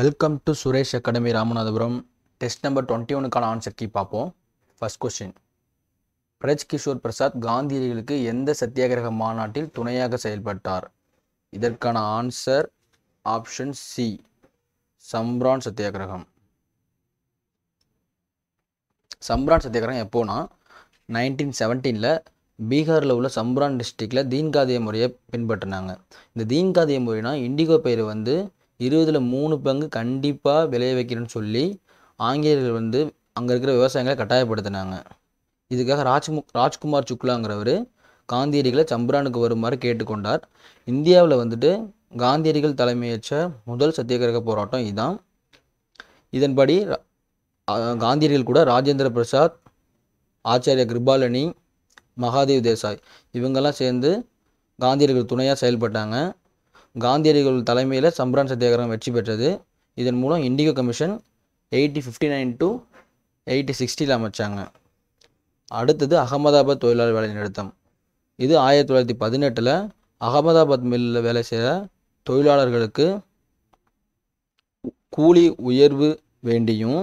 welcome to Suresh academy Ramanathapuram test number twenty ஒனுக்கான answer key பார்ப்போம் first question Braj Kishore Prasad காந்தியடிகளுக்கு எந்த சத்தியாகிரக மாநாட்டில் துணையாக செயல்பட்டார் இதற்கான ஆன்சர் ஆப்ஷன் சி சம்ரான் சத்தியாகிரகம் சம்ரான் சத்தியாகிரகம் எப்போனா நைன்டீன் செவன்டீனில் பீகாரில் உள்ள சம்ரான் டிஸ்ட்ரிக்டில் தீன்காதிய முறையை பின்பற்றினாங்க இந்த தீன்காதிய முறைனால் இண்டிகோ பயிர் வந்து இருபதில் மூணு பங்கு கண்டிப்பாக விளைய வைக்கிறேன்னு சொல்லி ஆங்கிலேயர்கள் வந்து அங்கே இருக்கிற விவசாயிகளை கட்டாயப்படுத்தினாங்க இதுக்காக ராஜ்மு ராஜ்குமார் சுக்லாங்கிறவர் காந்தியடிகளை சம்பரானுக்கு வருமாறு கேட்டுக்கொண்டார் இந்தியாவில் வந்துட்டு காந்தியடிகள் தலைமையேற்ற முதல் சத்தியகிரக போராட்டம் இதுதான் இதன்படி காந்தியடிகள் கூட ராஜேந்திர பிரசாத் ஆச்சாரிய கிருபாலனி மகாதேவ் தேசாய் இவங்கெல்லாம் சேர்ந்து காந்தியடிகள் துணையாக செயல்பட்டாங்க காந்தியடிகள் தலைமையில் சம்பரான் சத்தியாகிரகம் வெற்றி பெற்றது இதன் மூலம் indigo commission eighty fifty nine to eighty சிக்ஸ்டியில் அமைச்சாங்க அடுத்தது அகமதாபாத் தொழிலாளர் வேலை நிறுத்தம் இது ஆயிரத்தி தொள்ளாயிரத்தி பதினெட்டில் அகமதாபாத் மில்லில் வேலை செய்கிற தொழிலாளர்களுக்கு கூலி உயர்வு வேண்டியும்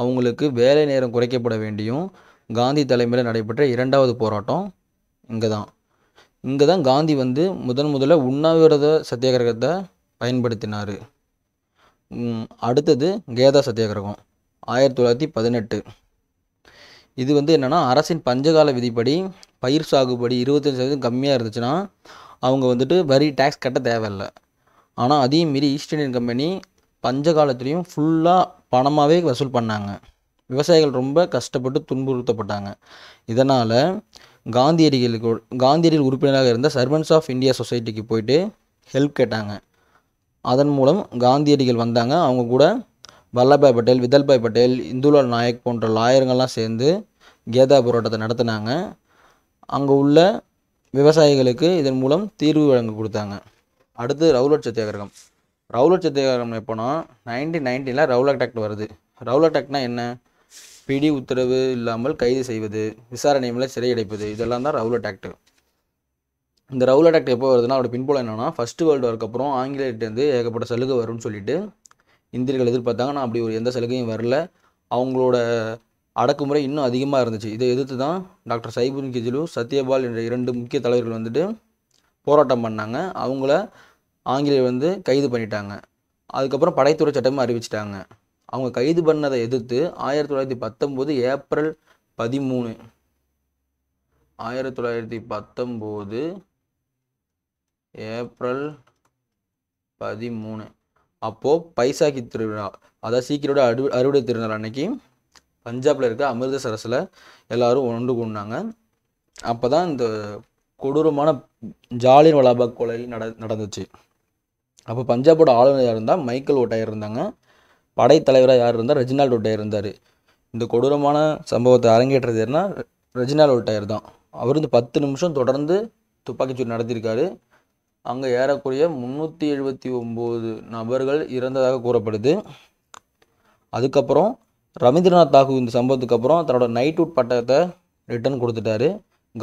அவங்களுக்கு வேலை நேரம் குறைக்கப்பட வேண்டியும் காந்தி தலைமையில் நடைபெற்ற இரண்டாவது போராட்டம் இங்கே தான் இங்கே தான் காந்தி வந்து முதன் முதல்ல உண்ணாவிரத சத்தியாகிரகத்தை பயன்படுத்தினார் அடுத்தது கேதா சத்தியாகிரகம் ஆயிரத்தி தொள்ளாயிரத்தி பதினெட்டு இது வந்து என்னென்னா அரசின் பஞ்சகால விதிப்படி பயிர் சாகுபடி இருபத்தஞ்சு சதவீதம் கம்மியாக இருந்துச்சுன்னா அவங்க வந்துட்டு வரி டேக்ஸ் கட்ட தேவையில்லை ஆனால் அதையும் மீறி ஈஸ்ட் இண்டியன் கம்பெனி பஞ்சகாலத்துலேயும் ஃபுல்லாக பணமாகவே வசூல் பண்ணாங்க விவசாயிகள் ரொம்ப கஷ்டப்பட்டு துன்புறுத்தப்பட்டாங்க இதனால் காந்தியடிகளுக்கு காந்தியடிகள் உறுப்பினராக இருந்த சர்வன்ஸ் ஆஃப் இந்தியா சொசைட்டிக்கு போயிட்டு ஹெல்ப் கேட்டாங்க அதன் மூலம் காந்தியடிகள் வந்தாங்க அவங்க கூட வல்லபாய் பட்டேல் விதல்பாய் பட்டேல் இந்துலால் நாயக் போன்ற லாயர்கள்லாம் சேர்ந்து கேதா போராட்டத்தை நடத்தினாங்க அங்கே உள்ள விவசாயிகளுக்கு இதன் மூலம் தீர்வு வழங்க கொடுத்தாங்க அடுத்து ரவுலட் சத்தியாகிரகம் ரவுலட் சத்தியாகிரகம் எப்போனா நைன்டீன் நைன்டீனில் ரவுலட் ஆக்ட் வருது ரவுலட் ஆக்ட்னா என்ன பிடி உத்தரவு இல்லாமல் கைது செய்வது விசாரணை மேலே சிறையடைப்பது இதெல்லாம் தான் ரவுல் ஆக்ட் இந்த ரவுல் ஆக்ட் எப்போ வருதுன்னா அவரோட பின்புலம் என்னென்னா ஃபஸ்ட்டு வேர்ல்டு வார்க்கு அப்புறம் ஆங்கிலேயர்கிட்டேருந்து ஏகப்பட்ட சலுகை வரும்னு சொல்லிட்டு இந்தியர்கள் எதிர்பார்த்தாங்க நான் அப்படி ஒரு எந்த சலுகையும் வரல அவங்களோட அடக்குமுறை இன்னும் அதிகமாக இருந்துச்சு இதை எதிர்த்து தான் டாக்டர் சைபுன் கெஜிலு சத்யபால் என்ற இரண்டு முக்கிய தலைவர்கள் வந்துட்டு போராட்டம் பண்ணாங்க அவங்கள ஆங்கிலேயர் வந்து கைது பண்ணிட்டாங்க அதுக்கப்புறம் படைத்துறை சட்டமும் அறிவிச்சிட்டாங்க அவங்க கைது பண்ணதை எதிர்த்து ஆயிரத்தி தொள்ளாயிரத்தி பத்தொம்போது ஏப்ரல் பதிமூணு ஆயிரத்தி தொள்ளாயிரத்தி பத்தொம்போது ஏப்ரல் பதிமூணு அப்போது பைசாக்கி திருவிழா அதாவது சீக்கிரோட அடு அறுவடை திருநாள் அன்னைக்கு பஞ்சாபில் இருக்க அமிர்தசரஸில் எல்லோரும் ஒன்று கொண்டாங்க அப்போ தான் இந்த கொடூரமான ஜாலியன் வலாபாக் கொலை நட நடந்துச்சு அப்போ பஞ்சாபோட ஆளுநராக இருந்தால் மைக்கேல் ஓட்டாயர் இருந்தாங்க படைத்தலைவராக யார் இருந்தால் ரெஜினால் டோட்டையர் இருந்தார் இந்த கொடூரமான சம்பவத்தை அரங்கேற்றது என்ன ரெஜினால் டோட்டையர் தான் அவர் வந்து பத்து நிமிஷம் தொடர்ந்து துப்பாக்கிச்சூடு நடத்தியிருக்காரு அங்கே ஏறக்குறைய முந்நூற்றி எழுபத்தி ஒம்பது நபர்கள் இறந்ததாக கூறப்படுது அதுக்கப்புறம் ரவீந்திரநாத் தாகூர் இந்த சம்பவத்துக்கு அப்புறம் தன்னோட நைட்வுட் பட்டத்தை ரிட்டர்ன் கொடுத்துட்டாரு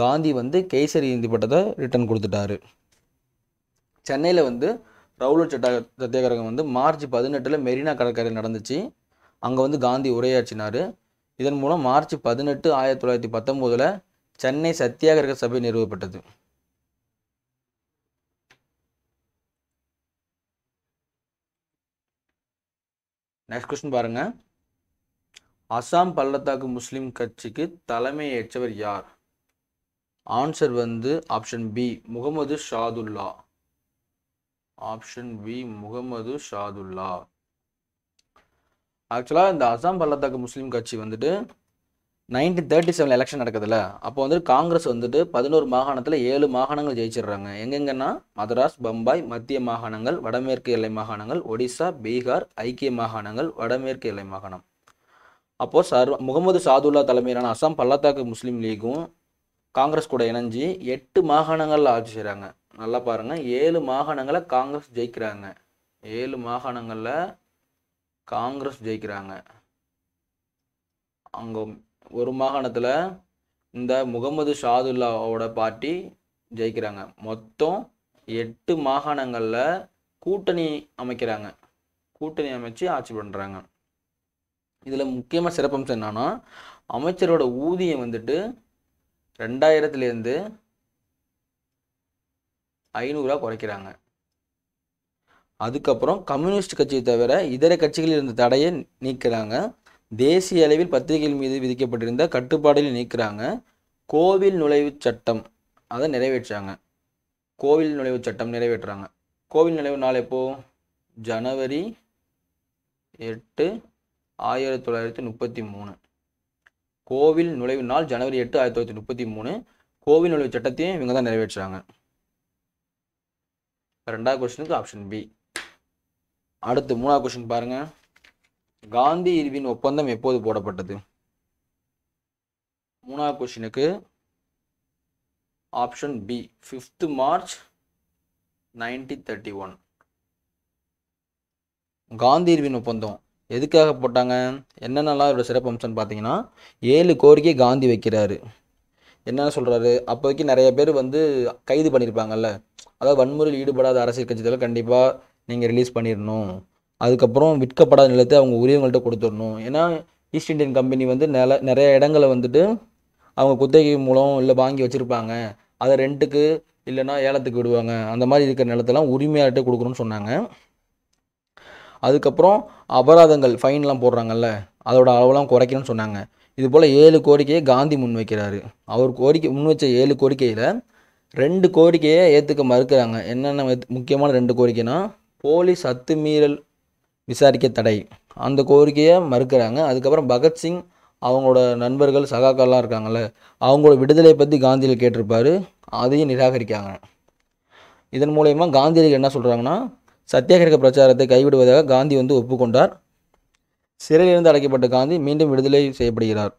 காந்தி வந்து கேசரி இந்தி பட்டத்தை ரிட்டர்ன் கொடுத்துட்டாரு சென்னையில் வந்து ரவுலர் சட்ட சத்தியாகிரகம் வந்து மார்ச் பதினெட்டில் மெரினா கடற்கரையில் நடந்துச்சு அங்கே வந்து காந்தி உரையாற்றினார் இதன் மூலம் மார்ச் பதினெட்டு ஆயிரத்தி தொள்ளாயிரத்தி பத்தொம்போதில் சென்னை சத்தியாகிரக சபை நிறுவப்பட்டது நெக்ஸ்ட் கொஸ்டின் பாருங்கள் அசாம் பள்ளத்தாக்கு முஸ்லீம் கட்சிக்கு தலைமையேற்றவர் யார் ஆன்சர் வந்து option B Muhammad Saadulla option B Muhammad Saadulla ஆக்சுவலாக இந்த அசாம் பள்ளத்தாக்கு முஸ்லீம் கட்சி வந்துட்டு நைன்டீன் தேர்ட்டி செவன் எலெக்ஷன் நடக்குதுல்ல அப்போ வந்துட்டு காங்கிரஸ் வந்துட்டு பதினோரு மாகாணத்தில் ஏழு மாகாணங்கள் ஜெயிச்சிடுறாங்க எங்கெங்கன்னா மதராஸ் பம்பாய் மத்திய மாகாணங்கள் வடமேற்கு எல்லை மாகாணங்கள் ஒடிசா பீகார் ஐக்கிய மாகாணங்கள் வடமேற்கு எல்லை மாகாணம் அப்போது சர் முகமது சாதுல்லா தலைமையிலான அசாம் பள்ளத்தாக்கு முஸ்லீம் லீகும் காங்கிரஸ் கூட இணைஞ்சு எட்டு மாகாணங்களில் ஆட்சி செய்கிறாங்க நல்லா பாருங்கள் ஏழு மாகாணங்களை காங்கிரஸ் ஜெயிக்கிறாங்க ஏழு மாகாணங்களில் காங்கிரஸ் ஜெயிக்கிறாங்க அங்கே ஒரு மாகாணத்தில் இந்த முகமது ஷாதுல்லாவோட பார்ட்டி ஜெயிக்கிறாங்க மொத்தம் எட்டு மாகாணங்களில் கூட்டணி அமைக்கிறாங்க கூட்டணி அமைச்சு ஆட்சி பண்ணுறாங்க இதில் முக்கியமாக சிறப்பம்சம் என்னன்னா அமைச்சரோட ஊதியம் வந்துட்டு ரெண்டாயிரத்துலேருந்து ஐநூறுரூவா குறைக்கிறாங்க அதுக்கப்புறம் கம்யூனிஸ்ட் கட்சியை தவிர இதர கட்சிகளில் இருந்த தடையை நீக்கிறாங்க தேசிய அளவில் பத்திரிகைகள் மீது விதிக்கப்பட்டிருந்த கட்டுப்பாடுகளை நீக்கிறாங்க கோவில் நுழைவுச் சட்டம் அதை நிறைவேற்றாங்க கோவில் நுழைவுச் சட்டம் நிறைவேற்றுறாங்க கோவில் நுழைவு நாள் எப்போ ஜனவரி எட்டு ஆயிரத்தி தொள்ளாயிரத்தி முப்பத்தி மூணு கோவில் நுழைவு நாள் ஜனவரி எட்டு ஆயிரத்தி தொள்ளாயிரத்தி முப்பத்தி மூணு கோவில் நுழைவு சட்டத்தையும் இவங்க தான் நிறைவேற்றுறாங்க ரெண்டாவது கொஸ்டினுக்கு ஆப்ஷன் பி அடுத்து மூணாவது கொஸ்டின் பாருங்கள் காந்தி இருவின் ஒப்பந்தம் எப்போது போடப்பட்டது மூணாவது கொஸ்டினுக்கு option B fifth March nineteen thirty one இருவின் ஒப்பந்தம் எதுக்காக போட்டாங்க என்னென்னலாம் இவரோட சிறப்பு அம்சம்னு பார்த்தீங்கன்னா ஏழு கோரிக்கை காந்தி வைக்கிறாரு என்னென்ன சொல்கிறாரு அப்போதைக்கு நிறைய பேர் வந்து கைது பண்ணியிருப்பாங்கல்ல அதாவது வன்முறையில் ஈடுபடாத அரசியல் கட்சி தலைவர் கண்டிப்பாக நீங்கள் ரிலீஸ் பண்ணிடணும் அதுக்கப்புறம் விற்கப்படாத நிலத்தை அவங்க உரியவங்கள்ட்ட கொடுத்துடணும் ஏன்னா ஈஸ்ட் இந்தியன் கம்பெனி வந்து நில நிறைய இடங்களை வந்துட்டு அவங்க குத்தகை மூலம் இல்லை வாங்கி வச்சுருப்பாங்க அதை ரெண்ட்டுக்கு இல்லைன்னா ஏலத்துக்கு விடுவாங்க அந்த மாதிரி இருக்கிற நிலத்தெல்லாம் உரிமையாகிட்டே கொடுக்கணும்னு சொன்னாங்க அதுக்கப்புறம் அபராதங்கள் ஃபைன்லாம் போடுறாங்கல்ல அதோட அளவெல்லாம் குறைக்கணும்னு சொன்னாங்க இது போல் ஏழு கோரிக்கையை காந்தி முன்வைக்கிறாரு அவர் கோரிக்கை முன் வச்ச ஏழு கோரிக்கையில் ரெண்டு கோரிக்கையை ஏற்றுக்க மறுக்கிறாங்க என்னென்ன முக்கியமான ரெண்டு கோரிக்கைனா போலீஸ் அத்துமீறல் விசாரிக்க தடை அந்த கோரிக்கையை மறுக்கிறாங்க அதுக்கப்புறம் பகத்சிங் அவங்களோட நண்பர்கள் சகாக்கள்லாம் இருக்காங்கள்ல அவங்களோட விடுதலை பற்றி காந்தியில் கேட்டிருப்பார் அதையும் நிராகரிக்காங்க இதன் மூலயமா காந்தியில் என்ன சொல்கிறாங்கன்னா சத்தியாகிரக பிரச்சாரத்தை கைவிடுவதாக காந்தி வந்து ஒப்புக்கொண்டார் சிறையிலிருந்து அடைக்கப்பட்ட காந்தி மீண்டும் விடுதலை செய்யப்படுகிறார்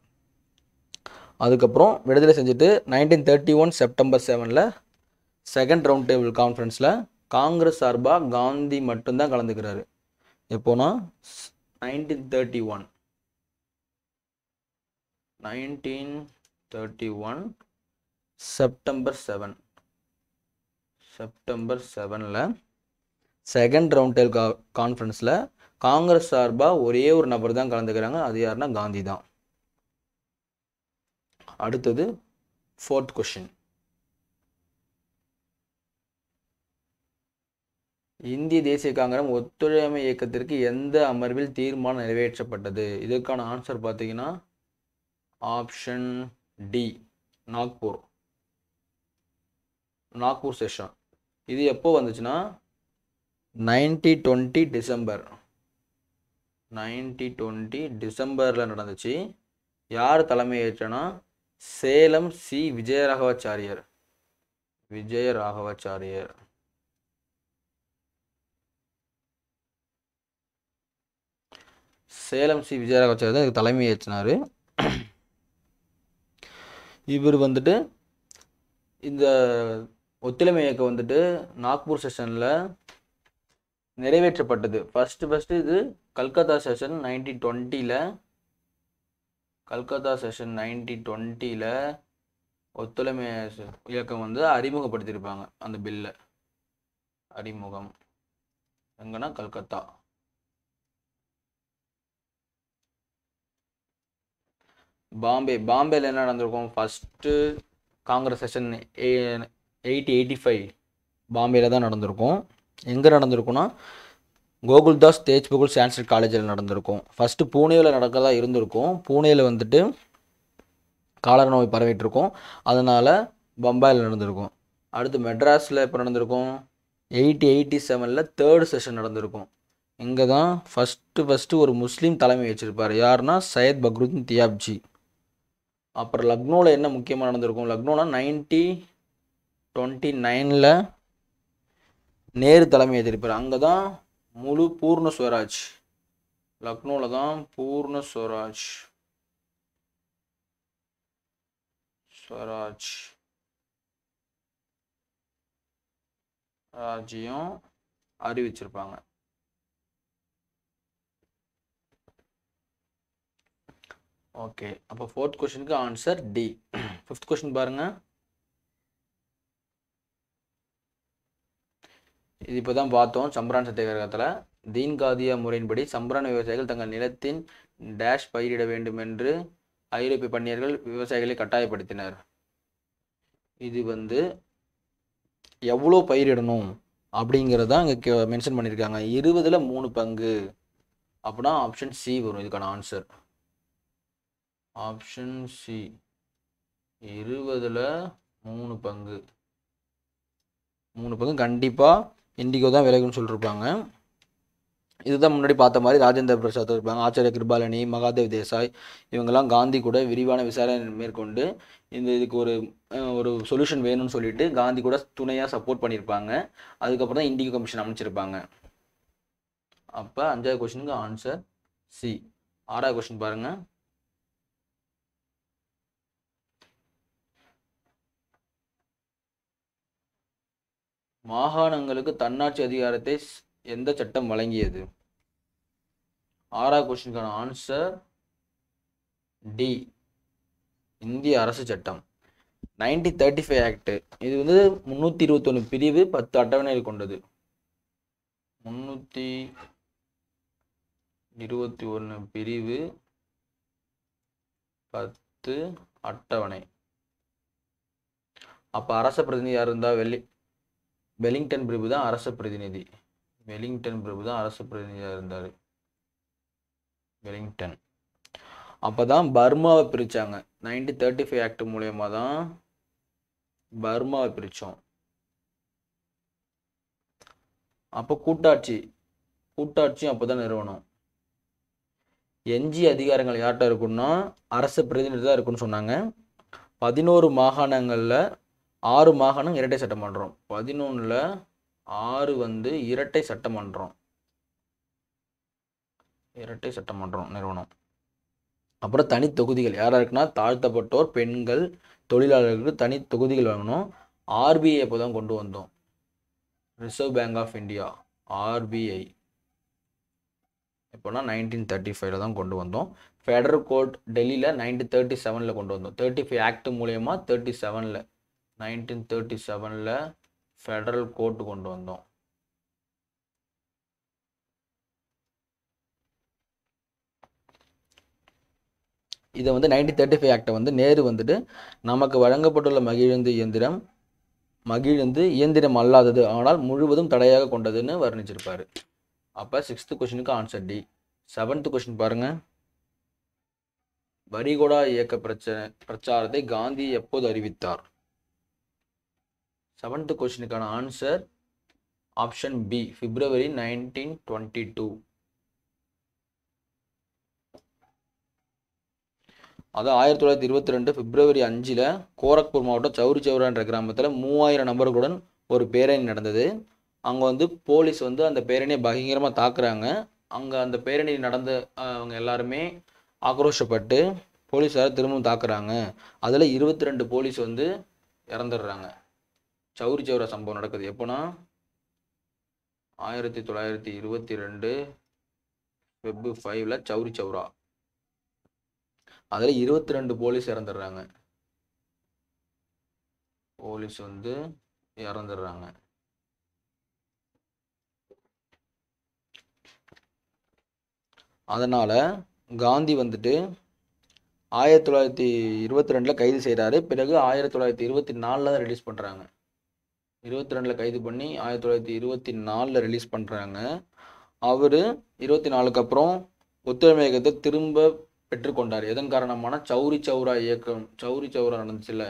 அதுக்கப்புறம் விடுதலை செஞ்சுட்டு நைன்டீன் தேர்ட்டி ஒன் செப்டம்பர் செவனில் செகண்ட் ரவுண்ட் டேபிள் கான்ஃபரன்ஸில் காங்கிரஸ் சார்பாக காந்தி மட்டும்தான் கலந்துக்கிறாரு எப்போனா nineteen thirty one nineteen thirty one September seven September செவனில் செகண்ட் ரவுண்ட் டேபிள் கான்ஃபரன்ஸில் காங்கிரஸ் சார்பாக ஒரே ஒரு நபர் தான் கலந்துக்கிறாங்க அது யாருன்னா காந்தி தான் அடுத்தது ஃபோர்த் கொஷின் இந்திய தேசிய காங்கிரஸ் ஒத்துழைமை இயக்கத்திற்கு எந்த அமர்வில் தீர்மானம் நிறைவேற்றப்பட்டது இதற்கான ஆன்சர் பார்த்தீங்கன்னா option D Nagpur Nagpur session இது எப்போ வந்துச்சுன்னா ninety twenty December ninety twenty டிசம்பரில் நடந்துச்சு யார் தலைமையேற்றனா சேலம் சி விஜயராகவாச்சாரியர் விஜயராகவாச்சாரியர் சேலம் சி விஜயராகவாச்சாரியர் தான் இதுக்கு தலைமை ஏற்றினார் இவர் வந்துட்டு இந்த ஒத்துழைமை இயக்கம் வந்துட்டு நாக்பூர் செஷனில் நிறைவேற்றப்பட்டது ஃபஸ்ட்டு ஃபஸ்ட்டு இது கல்கத்தா செஷன் நைன்டீன் டுவெண்ட்டியில் கல்கத்தா செஷன் நைன்டீன் டுவெண்ட்டியில் ஒத்துழைமை இயக்கம் வந்து அறிமுகப்படுத்தியிருப்பாங்க அந்த பில்லை அறிமுகம் எங்கன்னா கல்கத்தா பாம்பே பாம்பேயில் என்ன நடந்திருக்கும் first Congress session eighty eighty five பாம்பேயில் தான் நடந்திருக்கும் எங்கே நடந்திருக்குன்னா கோகுல்தாஸ் தேஜ் புகுல் சான்ஸ்கிரிட் காலேஜில் நடந்திருக்கும் ஃபஸ்ட்டு பூனேவில் நடக்கிறதா இருந்திருக்கும் பூனேயில் வந்துட்டு காலர் நோய் இருக்கும் அதனால் பம்பாயில் நடந்திருக்கும் அடுத்து மெட்ராஸில் இப்போ நடந்திருக்கும் எயிட்டி எயிட்டி செவனில் தேர்டு செஷன் நடந்திருக்கும் இங்கே தான் ஃபஸ்ட்டு ஃபஸ்ட்டு ஒரு முஸ்லீம் தலைமை வச்சுருப்பார் யாருன்னா சையத் பக்ருத்தின் தியாப்ஜி அப்புறம் லக்னோவில் என்ன முக்கியமாக நடந்திருக்கும் லக்னோனா நைன்டி டுவெண்ட்டி நைனில் நேரு தலைமை ஏற்றிருப்பார் அங்கே தான் முழு பூர்ண ஸ்வராஜ் லக்னோவில் தான் பூர்ண ஸ்வராஜ் ஸ்வராஜ் ராஜ்யம் அறிவிச்சிருப்பாங்க ஓகே அப்போ ஃபோர்த் கொஷனுக்கு ஆன்சர் டி ஃபிஃப்த் கொஷின் பாருங்கள் இது இப்போ தான் பார்த்தோம் சம்பரான் சத்தியகிரகத்தில் தீன்காதியா முறையின்படி சம்பரான் விவசாயிகள் தங்கள் நிலத்தின் டேஷ் பயிரிட வேண்டும் என்று ஐரோப்பிய பன்னியர்கள் விவசாயிகளை கட்டாயப்படுத்தினர் இது வந்து எவ்வளோ பயிரிடணும் அப்படிங்கிறதா இங்கே மென்ஷன் பண்ணியிருக்காங்க இருபதில் மூணு பங்கு அப்படின்னா ஆப்ஷன் சி வரும் இதுக்கான ஆன்சர் ஆப்ஷன் சி இருபதில் மூணு பங்கு மூணு பங்கு கண்டிப்பாக இண்டிகோ தான் விலகுன்னு சொல்லியிருப்பாங்க இதுதான் முன்னாடி பார்த்த மாதிரி ராஜேந்திர பிரசாத் இருப்பாங்க ஆச்சாரிய கிருபாலனி மகாதேவ் தேசாய் இவங்கெல்லாம் காந்தி கூட விரிவான விசாரணை மேற்கொண்டு இந்த இதுக்கு ஒரு ஒரு சொல்யூஷன் வேணும்னு சொல்லிட்டு காந்தி கூட துணையாக சப்போர்ட் பண்ணியிருப்பாங்க அதுக்கப்புறம் தான் இண்டிகோ கமிஷன் அமைச்சிருப்பாங்க அப்போ அஞ்சாவது கொஷினுக்கு ஆன்சர் சி ஆறாவது கொஷின் பாருங்கள் மாகாணங்களுக்கு தன்னாட்சி அதிகாரத்தை எந்த சட்டம் வழங்கியது ஆறாவது கொஸ்டினுக்கான ஆன்சர் டி இந்திய அரசு சட்டம் நைன்டி தேர்ட்டி ஃபைவ் ஆக்டு இது வந்து முந்நூற்றி இருபத்தொன்று பிரிவு பத்து அட்டவணையில் கொண்டது முந்நூற்றி இருபத்தி ஒன்று பிரிவு பத்து அட்டவணை அப்போ அரச பிரதிநிதி இருந்தால் வெள்ளி வெலிங்டன் பிரபு தான் அரச பிரதிநிதி வெலிங்டன் பிரபு தான் அரசு பிரதிநிதியாக இருந்தார் வெலிங்டன் அப்போ தான் பர்மாவை பிரித்தாங்க நைன்டீன் தேர்ட்டி ஃபைவ் ஆக்ட் மூலயமா தான் பர்மாவை பிரித்தோம் அப்போ கூட்டாட்சி கூட்டாட்சியும் அப்போ தான் நிறுவனம் எஞ்சி அதிகாரங்கள் யார்கிட்ட இருக்குன்னா அரசு பிரதிநிதி தான் இருக்குன்னு சொன்னாங்க பதினோரு மாகாணங்களில் ஆறு மாகாணம் இரட்டை சட்டமன்றம் பதினொன்றில் ஆறு வந்து இரட்டை சட்டமன்றம் இரட்டை சட்டமன்றம் நிறுவனம் அப்புறம் தனி தொகுதிகள் யாராக இருக்குன்னா தாழ்த்தப்பட்டோர் பெண்கள் தொழிலாளர்களுக்கு தனி தொகுதிகள் வாங்கணும் ஆர்பிஐ அப்போ தான் கொண்டு வந்தோம் Reserve Bank of India RBI எப்போனா நைன்டீன் தேர்ட்டி ஃபைவ்ல தான் கொண்டு வந்தோம் ஃபெடரல் கோர்ட் டெல்லியில் நைன்டீன் தேர்ட்டி செவனில் கொண்டு வந்தோம் தேர்ட்டி ஃபைவ் ஆக்ட் மூலயமா தேர்ட்டி செவனில் நைன்டீன் தேர்ட்டி செவனில் ஃபெடரல் கோர்ட்டு கொண்டு வந்தோம் இதை வந்து நைன்டீன் தேர்ட்டி ஃபைவ் ஆக்டை வந்து நேரு வந்துட்டு நமக்கு வழங்கப்பட்டுள்ள மகிழுந்து இயந்திரம் மகிழுந்து இயந்திரம் அல்லாதது ஆனால் முழுவதும் தடையாக கொண்டதுன்னு வர்ணிச்சிருப்பார் அப்போ சிக்ஸ்த்து கொஷினுக்கு ஆன்சர் டி செவன்த்து கொஷின் பாருங்கள் வரிகொடா இயக்க பிரச்சனை பிரச்சாரத்தை காந்தி எப்போது அறிவித்தார் செவன்த் கொஸ்டினுக்கான answer option B February nineteen twenty two அது ஆயிரத்தி தொள்ளாயிரத்தி இருபத்தி ரெண்டு பிப்ரவரி அஞ்சில் கோரக்பூர் மாவட்டம் சௌரி சௌரா என்ற கிராமத்தில் மூவாயிரம் நபர்களுடன் ஒரு பேரணி நடந்தது அங்கே வந்து போலீஸ் வந்து அந்த பேரணியை பகிரமாக தாக்குறாங்க அங்கே அந்த பேரணி நடந்த அவங்க எல்லாருமே ஆக்ரோஷப்பட்டு போலீஸாரை திரும்பவும் தாக்குறாங்க அதில் இருபத்தி ரெண்டு போலீஸ் வந்து இறந்துடுறாங்க சௌரி சௌரா சம்பவம் நடக்குது எப்போனா ஆயிரத்தி தொள்ளாயிரத்தி இருபத்தி ரெண்டு வெப் ஃபைவ்ல சௌரி சௌரா அதில் இருபத்தி ரெண்டு போலீஸ் இறந்துடுறாங்க போலீஸ் வந்து இறந்துடுறாங்க அதனால் காந்தி வந்துட்டு ஆயிரத்தி தொள்ளாயிரத்தி இருபத்தி ரெண்டில் கைது செய்கிறாரு பிறகு ஆயிரத்தி தொள்ளாயிரத்தி இருபத்தி நாலில் தான் ரிலீஸ் பண்ணுறாங்க இருபத்தி ரெண்டில் கைது பண்ணி ஆயிரத்தி தொள்ளாயிரத்தி இருபத்தி நாலில் ரிலீஸ் பண்ணுறாங்க அவர் இருபத்தி நாலுக்கு அப்புறம் ஒத்துழைமை இயக்கத்தை திரும்ப பெற்றுக்கொண்டார் எதன் காரணமான சௌரி சௌரா இயக்கம் சௌரி சௌரா நடந்துச்சுல்ல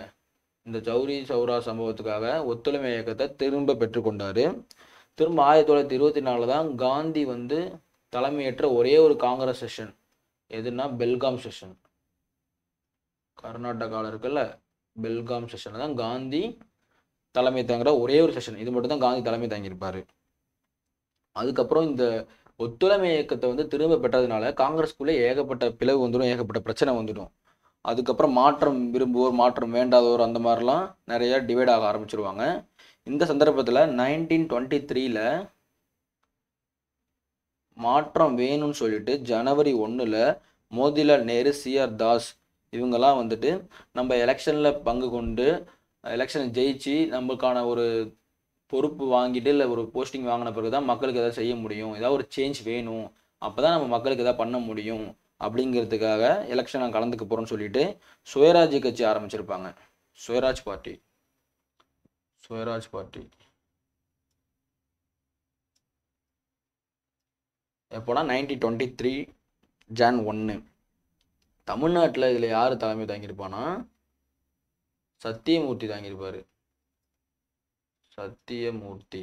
இந்த சௌரி சௌரா சம்பவத்துக்காக ஒத்துழைமை இயக்கத்தை திரும்ப பெற்றுக்கொண்டார் திரும்ப ஆயிரத்தி தொள்ளாயிரத்தி இருபத்தி நாலில் தான் காந்தி வந்து தலைமையேற்ற ஒரே ஒரு காங்கிரஸ் செஷன் எதுனா பெல்காம் செஷன் கர்நாடகாவில் இருக்குல்ல பெல்காம் செஷனில் தான் காந்தி தலைமை தாங்குற ஒரே ஒரு செஷன் இது மட்டும் தான் காந்தி தலைமை தாங்கியிருப்பார் அதுக்கப்புறம் இந்த ஒத்துழைமை இயக்கத்தை வந்து திரும்ப பெற்றதுனால காங்கிரஸ்குள்ளே ஏகப்பட்ட பிளவு வந்துடும் ஏகப்பட்ட பிரச்சனை வந்துடும் அதுக்கப்புறம் மாற்றம் விரும்புவோர் மாற்றம் வேண்டாதோர் அந்த மாதிரிலாம் நிறைய டிவைட் ஆக ஆரம்பிச்சிருவாங்க இந்த சந்தர்ப்பத்தில் நைன்டீன் டுவெண்ட்டி த்ரீல மாற்றம் வேணும்னு சொல்லிட்டு ஜனவரி ஒன்றில் மோதிலால் நேரு சிஆர் தாஸ் இவங்கெல்லாம் வந்துட்டு நம்ம எலெக்ஷனில் பங்கு கொண்டு எலெக்ஷன் ஜெயிச்சு நம்மளுக்கான ஒரு பொறுப்பு வாங்கிட்டு இல்லை ஒரு போஸ்டிங் வாங்கின பிறகு தான் மக்களுக்கு எதாவது செய்ய முடியும் ஏதாவது ஒரு சேஞ்ச் வேணும் அப்போ தான் நம்ம மக்களுக்கு எதாவது பண்ண முடியும் அப்படிங்கிறதுக்காக எலெக்ஷன் கலந்துக்க போகிறோம்னு சொல்லிட்டு சுயராஜ் கட்சி ஆரம்பிச்சிருப்பாங்க சுயராஜ் பார்ட்டி சுயராஜ் பார்ட்டி எப்போனா நைன்டீன் டுவெண்ட்டி த்ரீ ஜான் ஒன்று தமிழ்நாட்டில் இதில் யார் தலைமை தாங்கியிருப்பான்னா சத்தியமூர்த்தி தாங்கியிருப்பார் சத்தியமூர்த்தி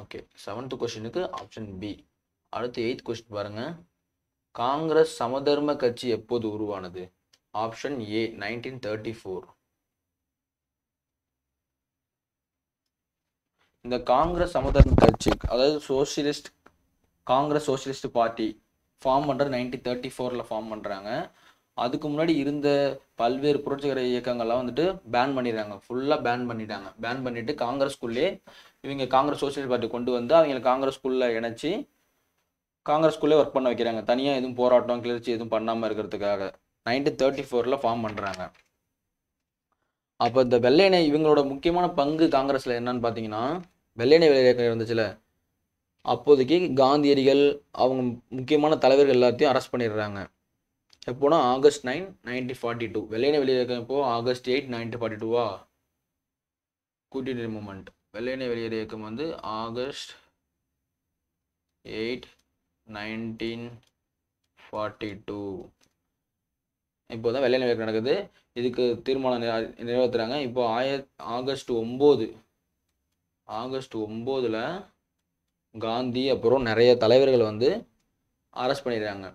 ஓகே செவன்த் கொஸ்டினுக்கு ஆப்ஷன் பி அடுத்து எயித் கொஸ்டின் பாருங்க காங்கிரஸ் சமதர்ம கட்சி எப்போது உருவானது option A nineteen thirty four இந்த காங்கிரஸ் சமதர்ம கட்சி அதாவது socialist Congress socialist party form பண்ணுறது நைன்டீன் தேர்ட்டி ஃபோரில் ஃபார்ம் பண்ணுறாங்க அதுக்கு முன்னாடி இருந்த பல்வேறு புரட்சிகர இயக்கங்கள்லாம் வந்துட்டு பேன் பண்ணிடுறாங்க ஃபுல்லாக பேன் பண்ணிட்டாங்க பேன் பண்ணிவிட்டு காங்கிரஸ்குள்ளே இவங்க காங்கிரஸ் சோசியல் பார்ட்டி கொண்டு வந்து அவங்களை காங்கிரஸ்குள்ளே இணைச்சி காங்கிரஸ்குள்ளே ஒர்க் பண்ண வைக்கிறாங்க தனியாக எதுவும் போராட்டம் கிளர்ச்சி எதுவும் பண்ணாமல் இருக்கிறதுக்காக நைன்டீன் தேர்ட்டி ஃபோரில் ஃபார்ம் பண்ணுறாங்க அப்போ இந்த வெள்ளையனை இவங்களோட முக்கியமான பங்கு காங்கிரஸில் என்னன்னு பார்த்தீங்கன்னா வெள்ளையனை வெளியே இருந்துச்சுல அப்போதைக்கு காந்தியடிகள் அவங்க முக்கியமான தலைவர்கள் எல்லாத்தையும் அரெஸ்ட் பண்ணிடுறாங்க எப்போனா August nine nineteen forty two வெள்ளையனை வெளியே இப்போ ஆகஸ்ட் எயிட் நைன்டீன் ஃபார்ட்டி டூவா கூட்டணி மூமெண்ட் வெள்ளையனை வெளியேறிய இயக்கம் வந்து August eight nineteen forty two இப்போ தான் வெள்ளை நிலைக்கு நடக்குது இதுக்கு தீர்மானம் நிறைவேற்றுறாங்க இப்போ ஆய ஆகஸ்ட் ஒம்பது ஆகஸ்ட் ஒம்போதில் காந்தி அப்புறம் நிறைய தலைவர்கள் வந்து அரெஸ்ட் பண்ணிடுறாங்க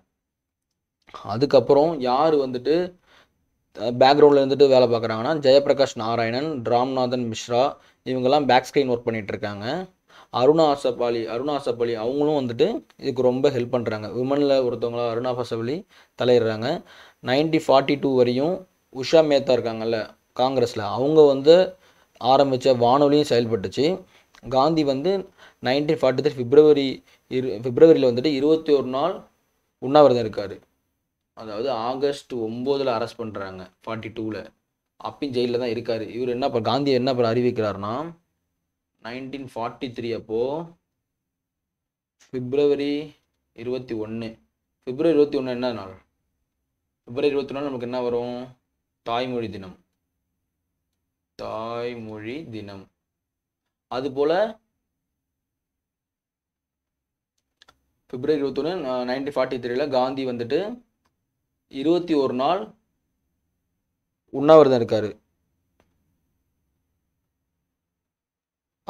அதுக்கப்புறம் யார் வந்துட்டு பேக்ரவுண்டில் இருந்துட்டு வேலை பார்க்குறாங்கன்னா ஜெயபிரகாஷ் நாராயணன் ராம்நாதன் மிஸ்ரா இவங்கெல்லாம் பேக் ஸ்க்ரீன் ஒர்க் பண்ணிகிட்ருக்காங்க அருணா அருணாசபாலி அருணா அவங்களும் வந்துட்டு இதுக்கு ரொம்ப ஹெல்ப் பண்ணுறாங்க உமனில் ஒருத்தவங்களா அருணா தலையிடுறாங்க நைன்டி ஃபார்ட்டி டூ வரையும் உஷா மேத்தா இருக்காங்கல்ல காங்கிரஸில் அவங்க வந்து ஆரம்பித்த வானொலியும் செயல்பட்டுச்சு காந்தி வந்து நைன்டீன் ஃபார்ட்டி த்ரீ பிப்ரவரி இரு பிப்ரவரியில் வந்துட்டு இருபத்தி ஒரு நாள் உண்ணாவிரதம் இருக்கார் அதாவது ஆகஸ்ட் ஒம்போதில் அரெஸ்ட் பண்ணுறாங்க ஃபார்ட்டி டூவில் அப்பயும் ஜெயிலில் தான் இருக்கார் இவர் என்ன இப்போ காந்தி என்ன இப்போ அறிவிக்கிறாருன்னா நைன்டீன் ஃபார்ட்டி த்ரீ அப்போது பிப்ரவரி இருபத்தி ஒன்று பிப்ரவரி இருபத்தி ஒன்று என்ன நாள் பிப்ரவரி இருபத்தி ஒன்று நமக்கு என்ன வரும் தாய்மொழி தினம் தாய்மொழி தினம் அதுபோல் பிப்ரவரி இருபத்தொன்று நைன்டீன் ஃபார்ட்டி த்ரீல காந்தி வந்துட்டு இருபத்தி ஒரு நாள் உண்ணாவிரதம் இருக்கார்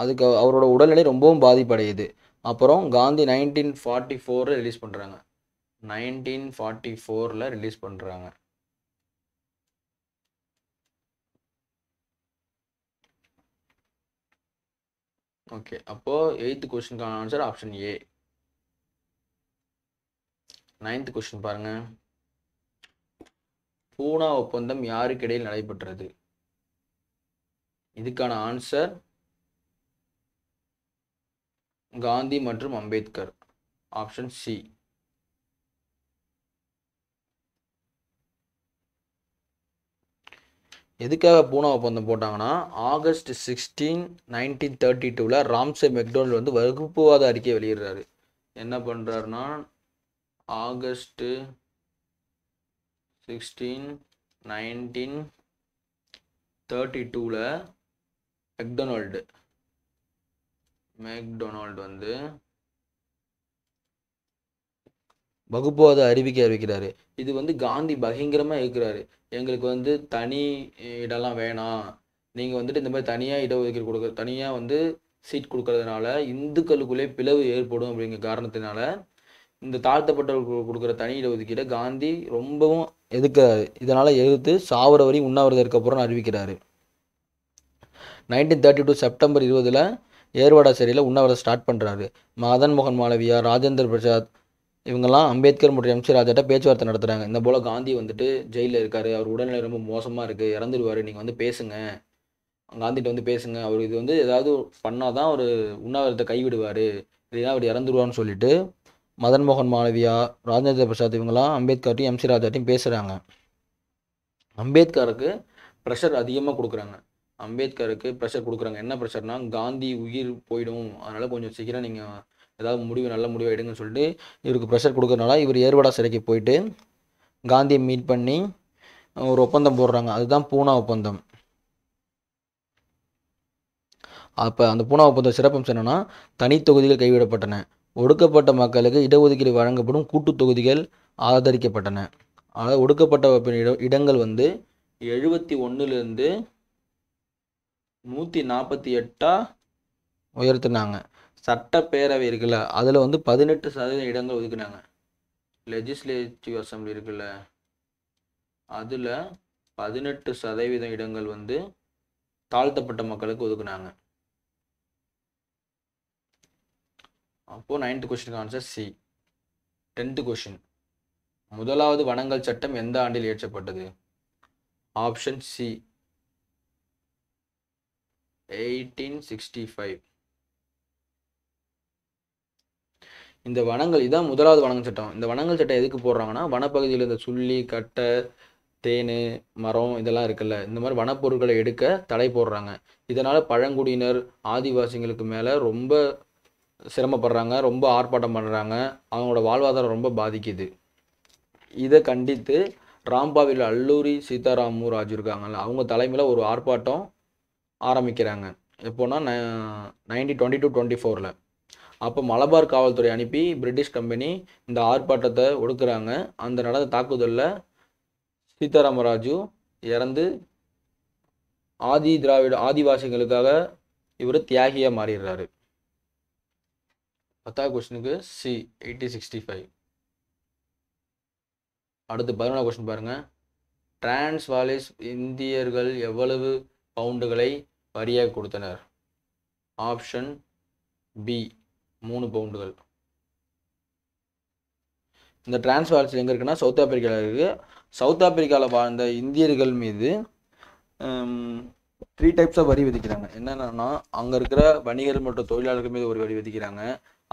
அதுக்கு அவரோட உடல்நிலை ரொம்பவும் பாதிப்படையுது அப்புறம் காந்தி நைன்டீன் ஃபார்ட்டி ஃபோரில் ரிலீஸ் பண்ணுறாங்க நைன்டீன் ஃபார்ட்டி ஃபோரில் ரிலீஸ் பண்ணுறாங்க ஓகே அப்போது எயித்து கொஷினுக்கான answer option A ninth question பாருங்கள் பூனா ஒப்பந்தம் யாருக்கு இடையில் நடைபெற்றது இதுக்கான ஆன்சர் காந்தி மற்றும் அம்பேத்கர் ஆப்ஷன் சி எதுக்காக பூனா ஒப்பந்தம் போட்டாங்கன்னா ஆகஸ்ட் சிக்ஸ்டீன் நைன்டீன் தேர்ட்டி டூவில் ராம்சே மெக்டோனல் வந்து வகுப்புவாத அறிக்கை வெளியிடுறாரு என்ன பண்ணுறாருன்னா ஆகஸ்ட்டு சிக்ஸ்டீன் நைன்டீன் தேர்ட்டி டூவில் மெக்டொனால்டு மெக்டொனால்டு வந்து வகுப்புவாத அறிவிக்கை அறிவிக்கிறாரு இது வந்து காந்தி பயங்கரமாக இருக்கிறாரு எங்களுக்கு வந்து தனி இடம்லாம் வேணாம் நீங்கள் வந்துட்டு இந்த மாதிரி தனியாக ஒதுக்கீடு கொடுக்குற தனியாக வந்து சீட் கொடுக்கறதுனால இந்துக்களுக்குள்ளே பிளவு ஏற்படும் அப்படிங்கிற காரணத்தினால இந்த தாழ்த்தப்பட்டவர்களுக்கு கொடுக்குற தனி இடஒதுக்கீடை காந்தி ரொம்பவும் எதுக்க இதனால் எதிர்த்து சாவர வரி உண்ணாவிரதம் இருக்கப்புறம் அறிவிக்கிறாரு நைன்டீன் தேர்ட்டி டூ செப்டம்பர் இருபதில் ஏர்வாடா சரியில் உண்ணாவிரதம் ஸ்டார்ட் பண்ணுறாரு மதன் மோகன் மாளவியா ராஜேந்திர பிரசாத் இவங்கெல்லாம் அம்பேத்கர் மற்றும் எம்சி ராஜாட்ட பேச்சுவார்த்தை நடத்துகிறாங்க இந்த போல் காந்தி வந்துட்டு ஜெயிலில் இருக்கார் அவர் உடல்நிலை ரொம்ப மோசமாக இருக்குது இறந்துடுவார் நீங்கள் வந்து பேசுங்க காந்திகிட்ட வந்து பேசுங்க அவர் இது வந்து ஏதாவது பண்ணால் தான் அவர் உண்ணாவிரத்தை கைவிடுவார் இல்லைன்னா அவர் இறந்துருவான்னு சொல்லிட்டு மதன் மோகன் மாளவியா ராஜேந்திர பிரசாத் இவங்கெல்லாம் அம்பேத்கர்ட்டையும் எம்சி ராஜாட்டையும் பேசுகிறாங்க அம்பேத்கருக்கு ப்ரெஷர் அதிகமாக கொடுக்குறாங்க அம்பேத்கருக்கு ப்ரெஷர் கொடுக்குறாங்க என்ன ப்ரெஷர்னா காந்தி உயிர் போயிடும் அதனால் கொஞ்சம் சீக்கிரம் நீங்கள் ஏதாவது முடிவு நல்ல முடிவு எடுங்கன்னு சொல்லிட்டு இவருக்கு ப்ரெஷர் கொடுக்குறதுனால இவர் ஏர்வடா சிறைக்கு போயிட்டு காந்தியை மீட் பண்ணி ஒரு ஒப்பந்தம் போடுறாங்க அதுதான் பூனா ஒப்பந்தம் அப்போ அந்த பூனா ஒப்பந்தம் சிறப்பம்சம் என்னென்னா தனி தொகுதிகள் கைவிடப்பட்டன ஒடுக்கப்பட்ட மக்களுக்கு இடஒதுக்கீடு வழங்கப்படும் கூட்டு தொகுதிகள் ஆதரிக்கப்பட்டன அதாவது ஒடுக்கப்பட்ட இட இடங்கள் வந்து எழுபத்தி ஒன்றுலேருந்து நூற்றி நாற்பத்தி எட்டாக உயர்த்தினாங்க சட்டப்பேரவை இருக்குல்ல அதில் வந்து பதினெட்டு சதவீதம் இடங்கள் ஒதுக்குனாங்க லெஜிஸ்லேட்டிவ் அசம்பிளி இருக்குல்ல அதில் பதினெட்டு சதவீதம் இடங்கள் வந்து தாழ்த்தப்பட்ட மக்களுக்கு ஒதுக்குனாங்க அப்போது நைன்த் கொஸ்டினுக்கு ஆன்சர் சி டென்த்து கொஷின் முதலாவது வனங்கள் சட்டம் எந்த ஆண்டில் இயற்றப்பட்டது option C eighteen sixty five இந்த வனங்கள் இதான் முதலாவது வனங்கள் சட்டம் இந்த வனங்கள் சட்டம் எதுக்கு போடுறாங்கன்னா வனப்பகுதியில் இந்த சுள்ளி கட்டை தேன் மரம் இதெல்லாம் இருக்குல்ல இந்த மாதிரி வனப்பொருட்களை எடுக்க தடை போடுறாங்க இதனால் பழங்குடியினர் ஆதிவாசிகளுக்கு மேலே ரொம்ப சிரமப்படுறாங்க ரொம்ப ஆர்ப்பாட்டம் பண்ணுறாங்க அவங்களோட வாழ்வாதாரம் ரொம்ப பாதிக்குது இதை கண்டித்து ராம்பாவில் அல்லூரி சீதாராம் ராஜு இருக்காங்கல்ல அவங்க தலைமையில் ஒரு ஆர்ப்பாட்டம் ஆரம்பிக்கிறாங்க எப்போனா நைன்டி டுவெண்ட்டி டூ டுவெண்ட்டி ஃபோரில் அப்போ மலபார் காவல்துறை அனுப்பி பிரிட்டிஷ் கம்பெனி இந்த ஆர்ப்பாட்டத்தை ஒடுக்குறாங்க அந்த நடந்த தாக்குதலில் சீதாராமராஜு இறந்து ஆதி திராவிட ஆதிவாசிகளுக்காக இவர் தியாகியாக மாறிடுறாரு பத்தாவது கொஸ்டினுக்கு சி எயிட்டி சிக்ஸ்டி ஃபைவ் அடுத்து பதினொன்று கொஸ்டின் பாருங்கள் வாலிஸ் இந்தியர்கள் எவ்வளவு பவுண்டுகளை வரியாக கொடுத்தனர் ஆப்ஷன் பி மூணு பவுண்டுகள் இந்த டிரான்ஸ்ஃபர் எங்கே இருக்குன்னா சவுத் ஆப்பிரிக்காவில் இருக்குது சவுத் ஆப்பிரிக்காவில் வாழ்ந்த இந்தியர்கள் மீது த்ரீ டைப்ஸ் ஆஃப் வரி விதிக்கிறாங்க என்னென்னா அங்கே இருக்கிற வணிகர் மற்றும் தொழிலாளர்கள் மீது ஒரு வரி விதிக்கிறாங்க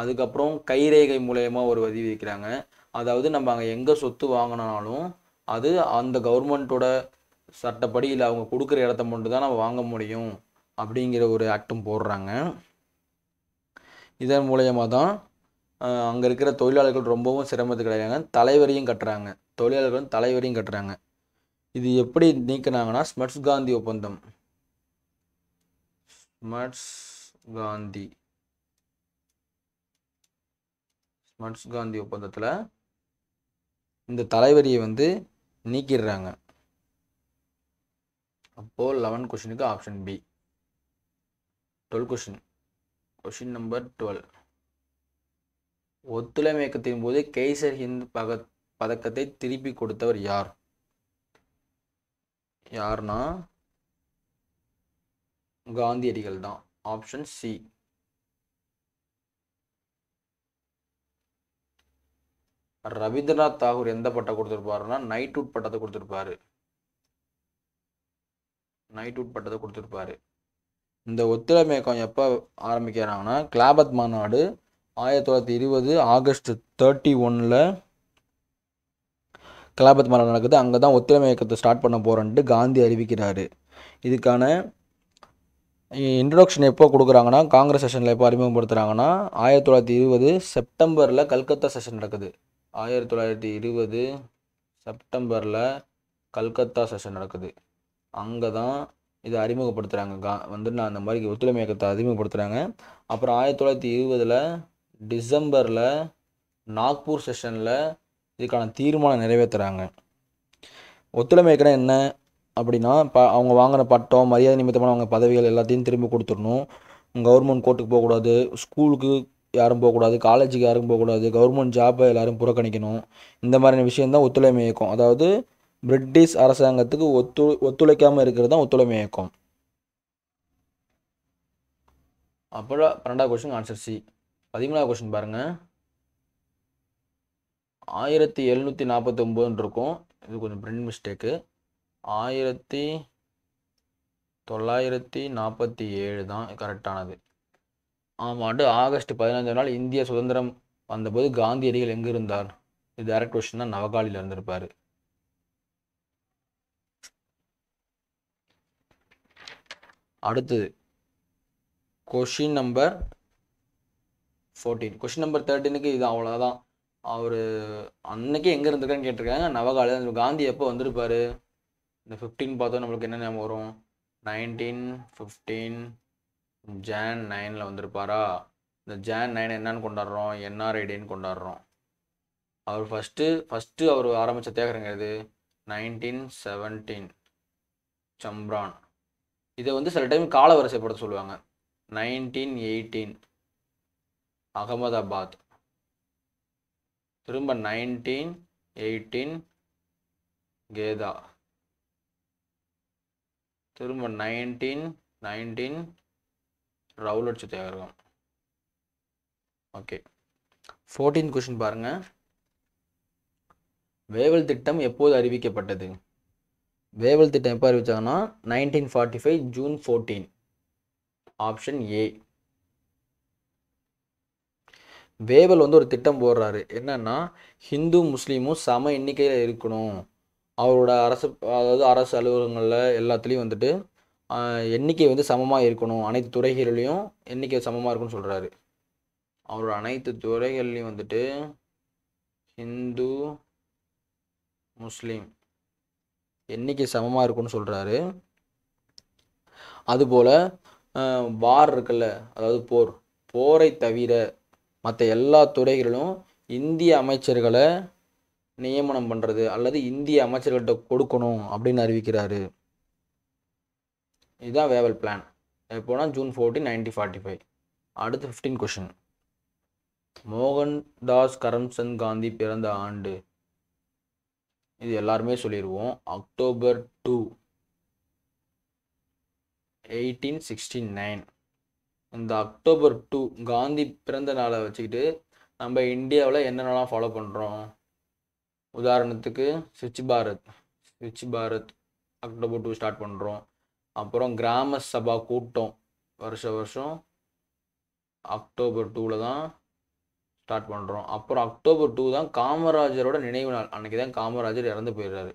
அதுக்கப்புறம் கைரேகை மூலயமா ஒரு வரி விதிக்கிறாங்க அதாவது நம்ம அங்கே எங்கே சொத்து வாங்கினாலும் அது அந்த கவர்மெண்ட்டோட சட்டப்படி இல்லை அவங்க கொடுக்குற இடத்த மட்டும் தான் நம்ம வாங்க முடியும் அப்படிங்கிற ஒரு ஆக்டும் போடுறாங்க இதன் மூலயமா தான் அங்கே இருக்கிற தொழிலாளர்கள் ரொம்பவும் சிரமத்துக்கு கிடையாது தலைவரையும் கட்டுறாங்க தொழிலாளர்களும் தலைவரையும் கட்டுறாங்க இது எப்படி நீக்கினாங்கன்னா ஸ்மட்ஸ் காந்தி ஒப்பந்தம் ஸ்மட்ஸ் காந்தி ஸ்மட்ஸ் காந்தி ஒப்பந்தத்தில் இந்த தலைவரியை வந்து நீக்கிடுறாங்க அப்போது லெவன் கொஷினுக்கு option B twelve question question number twelve ஒத்துழைமை இயக்கத்தின் போது கேசர் ஹிந்த் பக பதக்கத்தை திருப்பி கொடுத்தவர் யார் யார்னா காந்தியடிகள் தான் ஆப்ஷன் சி ரவீந்திரநாத் தாகூர் எந்த பட்டம் கொடுத்துருப்பாருன்னா நைட்வுட் பட்டத்தை கொடுத்துருப்பாரு நைட்வுட் பட்டத்தை கொடுத்துருப்பாரு இந்த ஒத்துழைப்பு இயக்கம் எப்போ ஆரம்பிக்கிறாங்கன்னா கிளாபத் மாநாடு ஆயிரத்தி தொள்ளாயிரத்தி இருபது ஆகஸ்ட் தேர்ட்டி ஒனில் கிளாபத் மாநாடு நடக்குது அங்கே தான் ஒத்துழைமை இயக்கத்தை ஸ்டார்ட் பண்ண போகிறேன்ட்டு காந்தி அறிவிக்கிறாரு இதுக்கான இன்ட்ரடக்ஷன் எப்போ கொடுக்குறாங்கன்னா காங்கிரஸ் செஷனில் எப்போ அறிமுகப்படுத்துகிறாங்கன்னா ஆயிரத்தி தொள்ளாயிரத்தி இருபது செப்டம்பரில் கல்கத்தா செஷன் நடக்குது ஆயிரத்தி தொள்ளாயிரத்தி இருபது செப்டம்பரில் கல்கத்தா செஷன் நடக்குது அங்கே தான் இதை அறிமுகப்படுத்துகிறாங்க கா வந்து நான் அந்த மாதிரி ஒத்துழைமை இயக்கத்தை அறிமுகப்படுத்துகிறாங்க அப்புறம் ஆயிரத்தி தொள்ளாயிரத்தி இருபதில் டிசம்பரில் நாக்பூர் செஷனில் இதுக்கான தீர்மானம் நிறைவேற்றுறாங்க ஒத்துழைமை இயக்கம் என்ன அப்படின்னா ப அவங்க வாங்கின பட்டம் மரியாதை நிமித்தமான அவங்க பதவிகள் எல்லாத்தையும் திரும்பி கொடுத்துடணும் கவர்மெண்ட் கோர்ட்டுக்கு போகக்கூடாது ஸ்கூலுக்கு யாரும் போகக்கூடாது காலேஜுக்கு யாரும் போகக்கூடாது கவர்மெண்ட் ஜாப்பை எல்லாரும் புறக்கணிக்கணும் இந்த மாதிரியான விஷயம்தான் ஒத்துழைமை இயக்கம் அதாவது பிரிட்டிஷ் அரசாங்கத்துக்கு ஒத்து ஒத்துழைக்காமல் இருக்கிறது தான் ஒத்துழைமை இயக்கம் அப்புறம் பன்னெண்டாவது கொஸ்டின் ஆன்சர் சி பதிமூணாவது கொஸ்டின் பாருங்கள் ஆயிரத்தி எழுநூற்றி நாற்பத்தி ஒம்பதுன்னு இருக்கும் இது கொஞ்சம் பிரிண்ட் மிஸ்டேக்கு ஆயிரத்தி தொள்ளாயிரத்தி நாற்பத்தி ஏழு தான் கரெக்டானது ஆமாம் ஆண்டு ஆகஸ்ட் பதினஞ்சாம் நாள் இந்திய சுதந்திரம் வந்தபோது காந்தியடிகள் எங்கே இருந்தார் இது டேரக்ட் கொஸ்டின் தான் நவகாலியில் இருந்திருப்பார் அடுத்தது question number fourteen question number தேர்ட்டீனுக்கு இது அவ்வளோதான் அவர் அன்னைக்கு எங்கே இருந்திருக்கான்னு கேட்டிருக்காங்க நவகால காந்தி எப்போ வந்திருப்பார் இந்த ஃபிஃப்டீன் பார்த்தோம் நம்மளுக்கு என்ன ஞாபகம் வரும் நைன்டீன் ஃபிஃப்டீன் ஜான் நைனில் வந்திருப்பாரா இந்த ஜான் நைன் என்னன்னு கொண்டாடுறோம் என்ஆர்ஐடின்னு கொண்டாடுறோம் அவர் ஃபஸ்ட்டு ஃபஸ்ட்டு அவர் ஆரம்பித்த தேக்கிறங்கிறது நைன்டீன் செவன்டீன் சம்ப்ரான் இதை வந்து சில டைம் கால வரிசைப்படுத்த சொல்லுவாங்க நைன்டீன் எயிட்டீன் அகமதாபாத் திரும்ப நைன்டீன் எயிட்டீன் கேதா திரும்ப நைன்டீன் நைன்டீன் ரவுலட் சுத்தியாகிரகம் ஓகே ஃபோர்டீன் கொஷின் பாருங்கள் வேவல் திட்டம் எப்போது அறிவிக்கப்பட்டது வேவல் திட்டம் எப்போ அறிவிச்சாங்கன்னா nineteen forty five June fourteen option A Wavell வந்து ஒரு திட்டம் போடுறாரு என்னன்னா ஹிந்து முஸ்லீமும் சம எண்ணிக்கையில் இருக்கணும் அவரோட அரசு அதாவது அரசு அலுவலகங்களில் எல்லாத்துலேயும் வந்துட்டு எண்ணிக்கை வந்து சமமாக இருக்கணும் அனைத்து துறைகளிலையும் எண்ணிக்கை சமமாக இருக்குன்னு சொல்கிறாரு அவரோட அனைத்து துறைகள்லையும் வந்துட்டு ஹிந்து முஸ்லீம் எண்ணிக்கை சமமாக இருக்கும்னு சொல்கிறாரு அதுபோல் வார் இருக்குல்ல அதாவது போர் போரை தவிர மற்ற எல்லா துறைகளிலும் இந்திய அமைச்சர்களை நியமனம் பண்ணுறது அல்லது இந்திய அமைச்சர்கள்ட்ட கொடுக்கணும் அப்படின்னு அறிவிக்கிறாரு இதுதான் வேவல் பிளான் எப்போனா June fourteen nineteen forty five அடுத்து ஃபிஃப்டீன் கொஷின் மோகன்தாஸ் கரம்சந்த் காந்தி பிறந்த ஆண்டு இது எல்லாருமே சொல்லிடுவோம் October two eighteen sixty nine இந்த அக்டோபர் டூ காந்தி பிறந்த நாளை வச்சுக்கிட்டு நம்ம இந்தியாவில் என்னென்னலாம் ஃபாலோ பண்ணுறோம் உதாரணத்துக்கு சுவிட்ச் பாரத் சுவிட்ச் பாரத் அக்டோபர் டூ ஸ்டார்ட் பண்ணுறோம் அப்புறம் கிராம சபா கூட்டம் வருஷ வருஷம் அக்டோபர் டூவில் தான் ஸ்டார்ட் பண்ணுறோம் அப்புறம் அக்டோபர் டூ தான் காமராஜரோட நினைவு நாள் அன்றைக்கி தான் காமராஜர் இறந்து போயிடுறாரு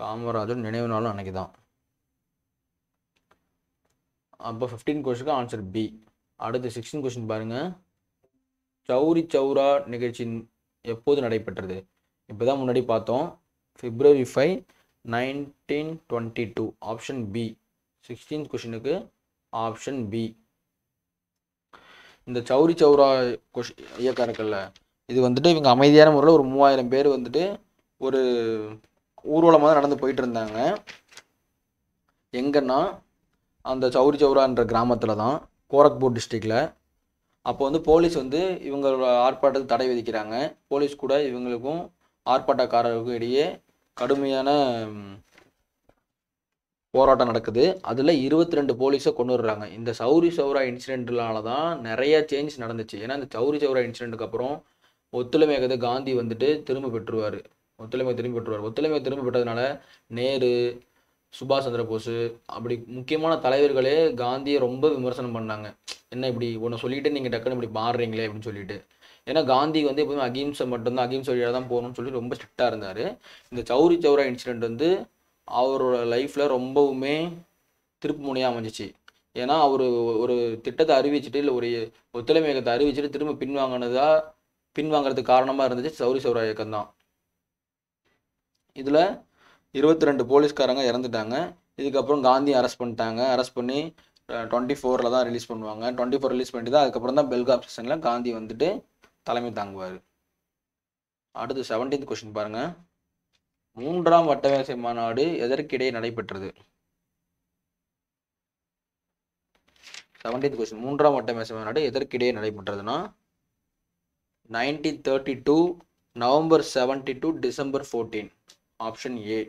காமராஜர் நினைவு நாளும் அன்றைக்கி தான் அப்போ ஃபிஃப்டீன் கொஸ்டுக்கு ஆன்சர் பி அடுத்து சிக்ஸ்டீன் கொஸ்டின் பாருங்கள் சௌரி சௌரா நிகழ்ச்சி எப்போது நடைபெற்றது இப்போ தான் முன்னாடி பார்த்தோம் February five nineteen twenty two option B sixteen கொஷினுக்கு ஆப்ஷன் பி இந்த சௌரி சௌரா கொஷ் இயக்கம் இருக்குல்ல இது வந்துட்டு இவங்க அமைதியான முறையில் ஒரு மூவாயிரம் பேர் வந்துட்டு ஒரு ஊர்வலமாக நடந்து போயிட்டு இருந்தாங்க எங்கன்னா அந்த சௌரி சௌரான்ற கிராமத்தில் தான் கோரக்பூர் டிஸ்ட்ரிக்டில் அப்போ வந்து போலீஸ் வந்து இவங்களோட ஆர்ப்பாட்டத்தை தடை விதிக்கிறாங்க போலீஸ் கூட இவங்களுக்கும் ஆர்ப்பாட்டக்காரருக்கும் இடையே கடுமையான போராட்டம் நடக்குது அதில் இருபத்தி ரெண்டு போலீஸை கொண்டு வர்றாங்க இந்த சௌரி சௌரா இன்சிடென்ட்னால தான் நிறைய சேஞ்ச் நடந்துச்சு ஏன்னா இந்த சௌரி சௌரா இன்சிடென்ட்டுக்கு அப்புறம் ஒத்துழைமை கதை காந்தி வந்துட்டு திரும்ப பெற்றுருவார் ஒத்துழைமை திரும்ப பெற்றுருவார் ஒத்துழைமை திரும்ப பெற்றதுனால நேரு சுபாஷ் சந்திர போஸு அப்படி முக்கியமான தலைவர்களே காந்தியை ரொம்ப விமர்சனம் பண்ணாங்க என்ன இப்படி ஒன்று சொல்லிட்டு நீங்கள் டக்குன்னு இப்படி மாறுறீங்களே அப்படின்னு சொல்லிட்டு ஏன்னா காந்தி வந்து எப்போதுமே அகிம்சை மட்டும்தான் அகிம்சை வழியாக தான் போகணும்னு சொல்லி ரொம்ப ஸ்ட்ரிக்டாக இருந்தார் இந்த சௌரி சௌரா இன்சிடென்ட் வந்து அவரோட லைஃப்பில் ரொம்பவுமே திருப்பு முனையாக அமைஞ்சிச்சு ஏன்னா அவர் ஒரு திட்டத்தை அறிவிச்சுட்டு இல்லை ஒரு ஒத்துழைமை இயக்கத்தை அறிவிச்சுட்டு திரும்ப பின்வாங்கினதா பின்வாங்கிறதுக்கு காரணமாக இருந்துச்சு சௌரி சௌரா இயக்கம் தான் இதில் இருபத்தி ரெண்டு போலீஸ்காரங்க இறந்துட்டாங்க இதுக்கப்புறம் காந்தி அரெஸ்ட் பண்ணிட்டாங்க அரெஸ்ட் பண்ணி டுவெண்ட்டி ஃபோரில் தான் ரிலீஸ் பண்ணுவாங்க டுவெண்ட்டி ஃபோர் ரிலீஸ் பண்ணிட்டு தான் அதுக்கப்புறம் தான் பெல்காப் செஷனில் காந்தி வந்துட்டு தலைமை தாங்குவார் அடுத்து செவன்டீன்த் கொஷின் பாருங்கள் மூன்றாம் வட்டமேசை மாநாடு எதற்கிடையே நடைபெற்றது செவன்டீன்த் கொஸ்டின் மூன்றாம் வட்டமேசை மாநாடு எதற்கிடையே நடைபெற்றதுன்னா nineteen thirty two November seventy two December fourteen option A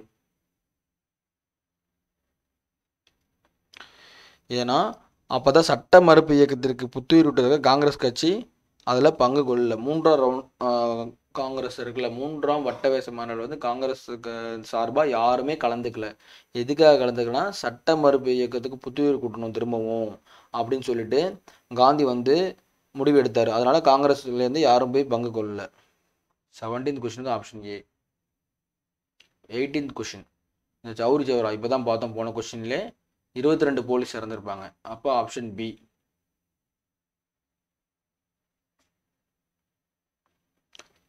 ஏன்னா அப்போ தான் சட்ட மறுப்பு இயக்கத்திற்கு புத்துயிர் விட்டதாக காங்கிரஸ் கட்சி அதில் பங்கு கொள்ளல மூன்றாம் ரவுண்ட் காங்கிரஸ் இருக்குல்ல மூன்றாம் வட்டவேச மாநாடு வந்து காங்கிரஸுக்கு சார்பாக யாருமே கலந்துக்கல எதுக்காக கலந்துக்கலாம் சட்ட மறுப்பு இயக்கத்துக்கு புத்துயிர் கூட்டணும் திரும்பவும் அப்படின்னு சொல்லிட்டு காந்தி வந்து முடிவு எடுத்தார் அதனால காங்கிரஸ்லேருந்து யாரும் போய் பங்கு கொள்ளல செவன்டீன்த் கொஷின் தான் ஆப்ஷன் ஏ எயிட்டீன்த் கொஷின் இந்த சௌரி சௌரா இப்போ தான் பார்த்தோம் போன கொஷின்லே இருபத்தி ரெண்டு போலீஸ் இறந்துருப்பாங்க அப்போ ஆப்ஷன் பி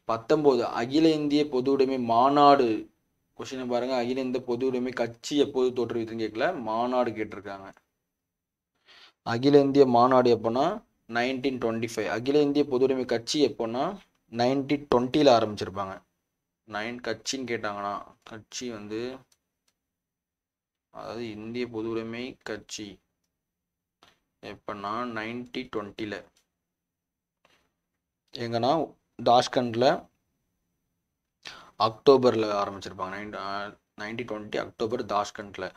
பத்தொம்போது அகில இந்திய பொதுவுடைமை மாநாடு கொஷினை பாருங்கள் அகில இந்திய பொதுவுடைமை கட்சி எப்போது தோற்றுவித்துன்னு கேட்கல மாநாடு கேட்டிருக்காங்க அகில இந்திய மாநாடு எப்போனா நைன்டீன் டுவெண்ட்டி ஃபைவ் அகில இந்திய பொதுவுடைமை கட்சி எப்போனா நைன்டீன் டுவெண்ட்டியில் ஆரம்பிச்சிருப்பாங்க நைன் கட்சின்னு கேட்டாங்கன்னா கட்சி வந்து அதாவது இந்திய பொதுவுடைமை கட்சி எப்போன்னா நைன்டி டுவெண்ட்டியில் எங்கன்னா தாஷ்கண்டில் அக்டோபரில் ஆரம்பிச்சிருப்பாங்க நைன் நைன்டீன் டுவெண்ட்டி அக்டோபர் தாஷ்கண்டில்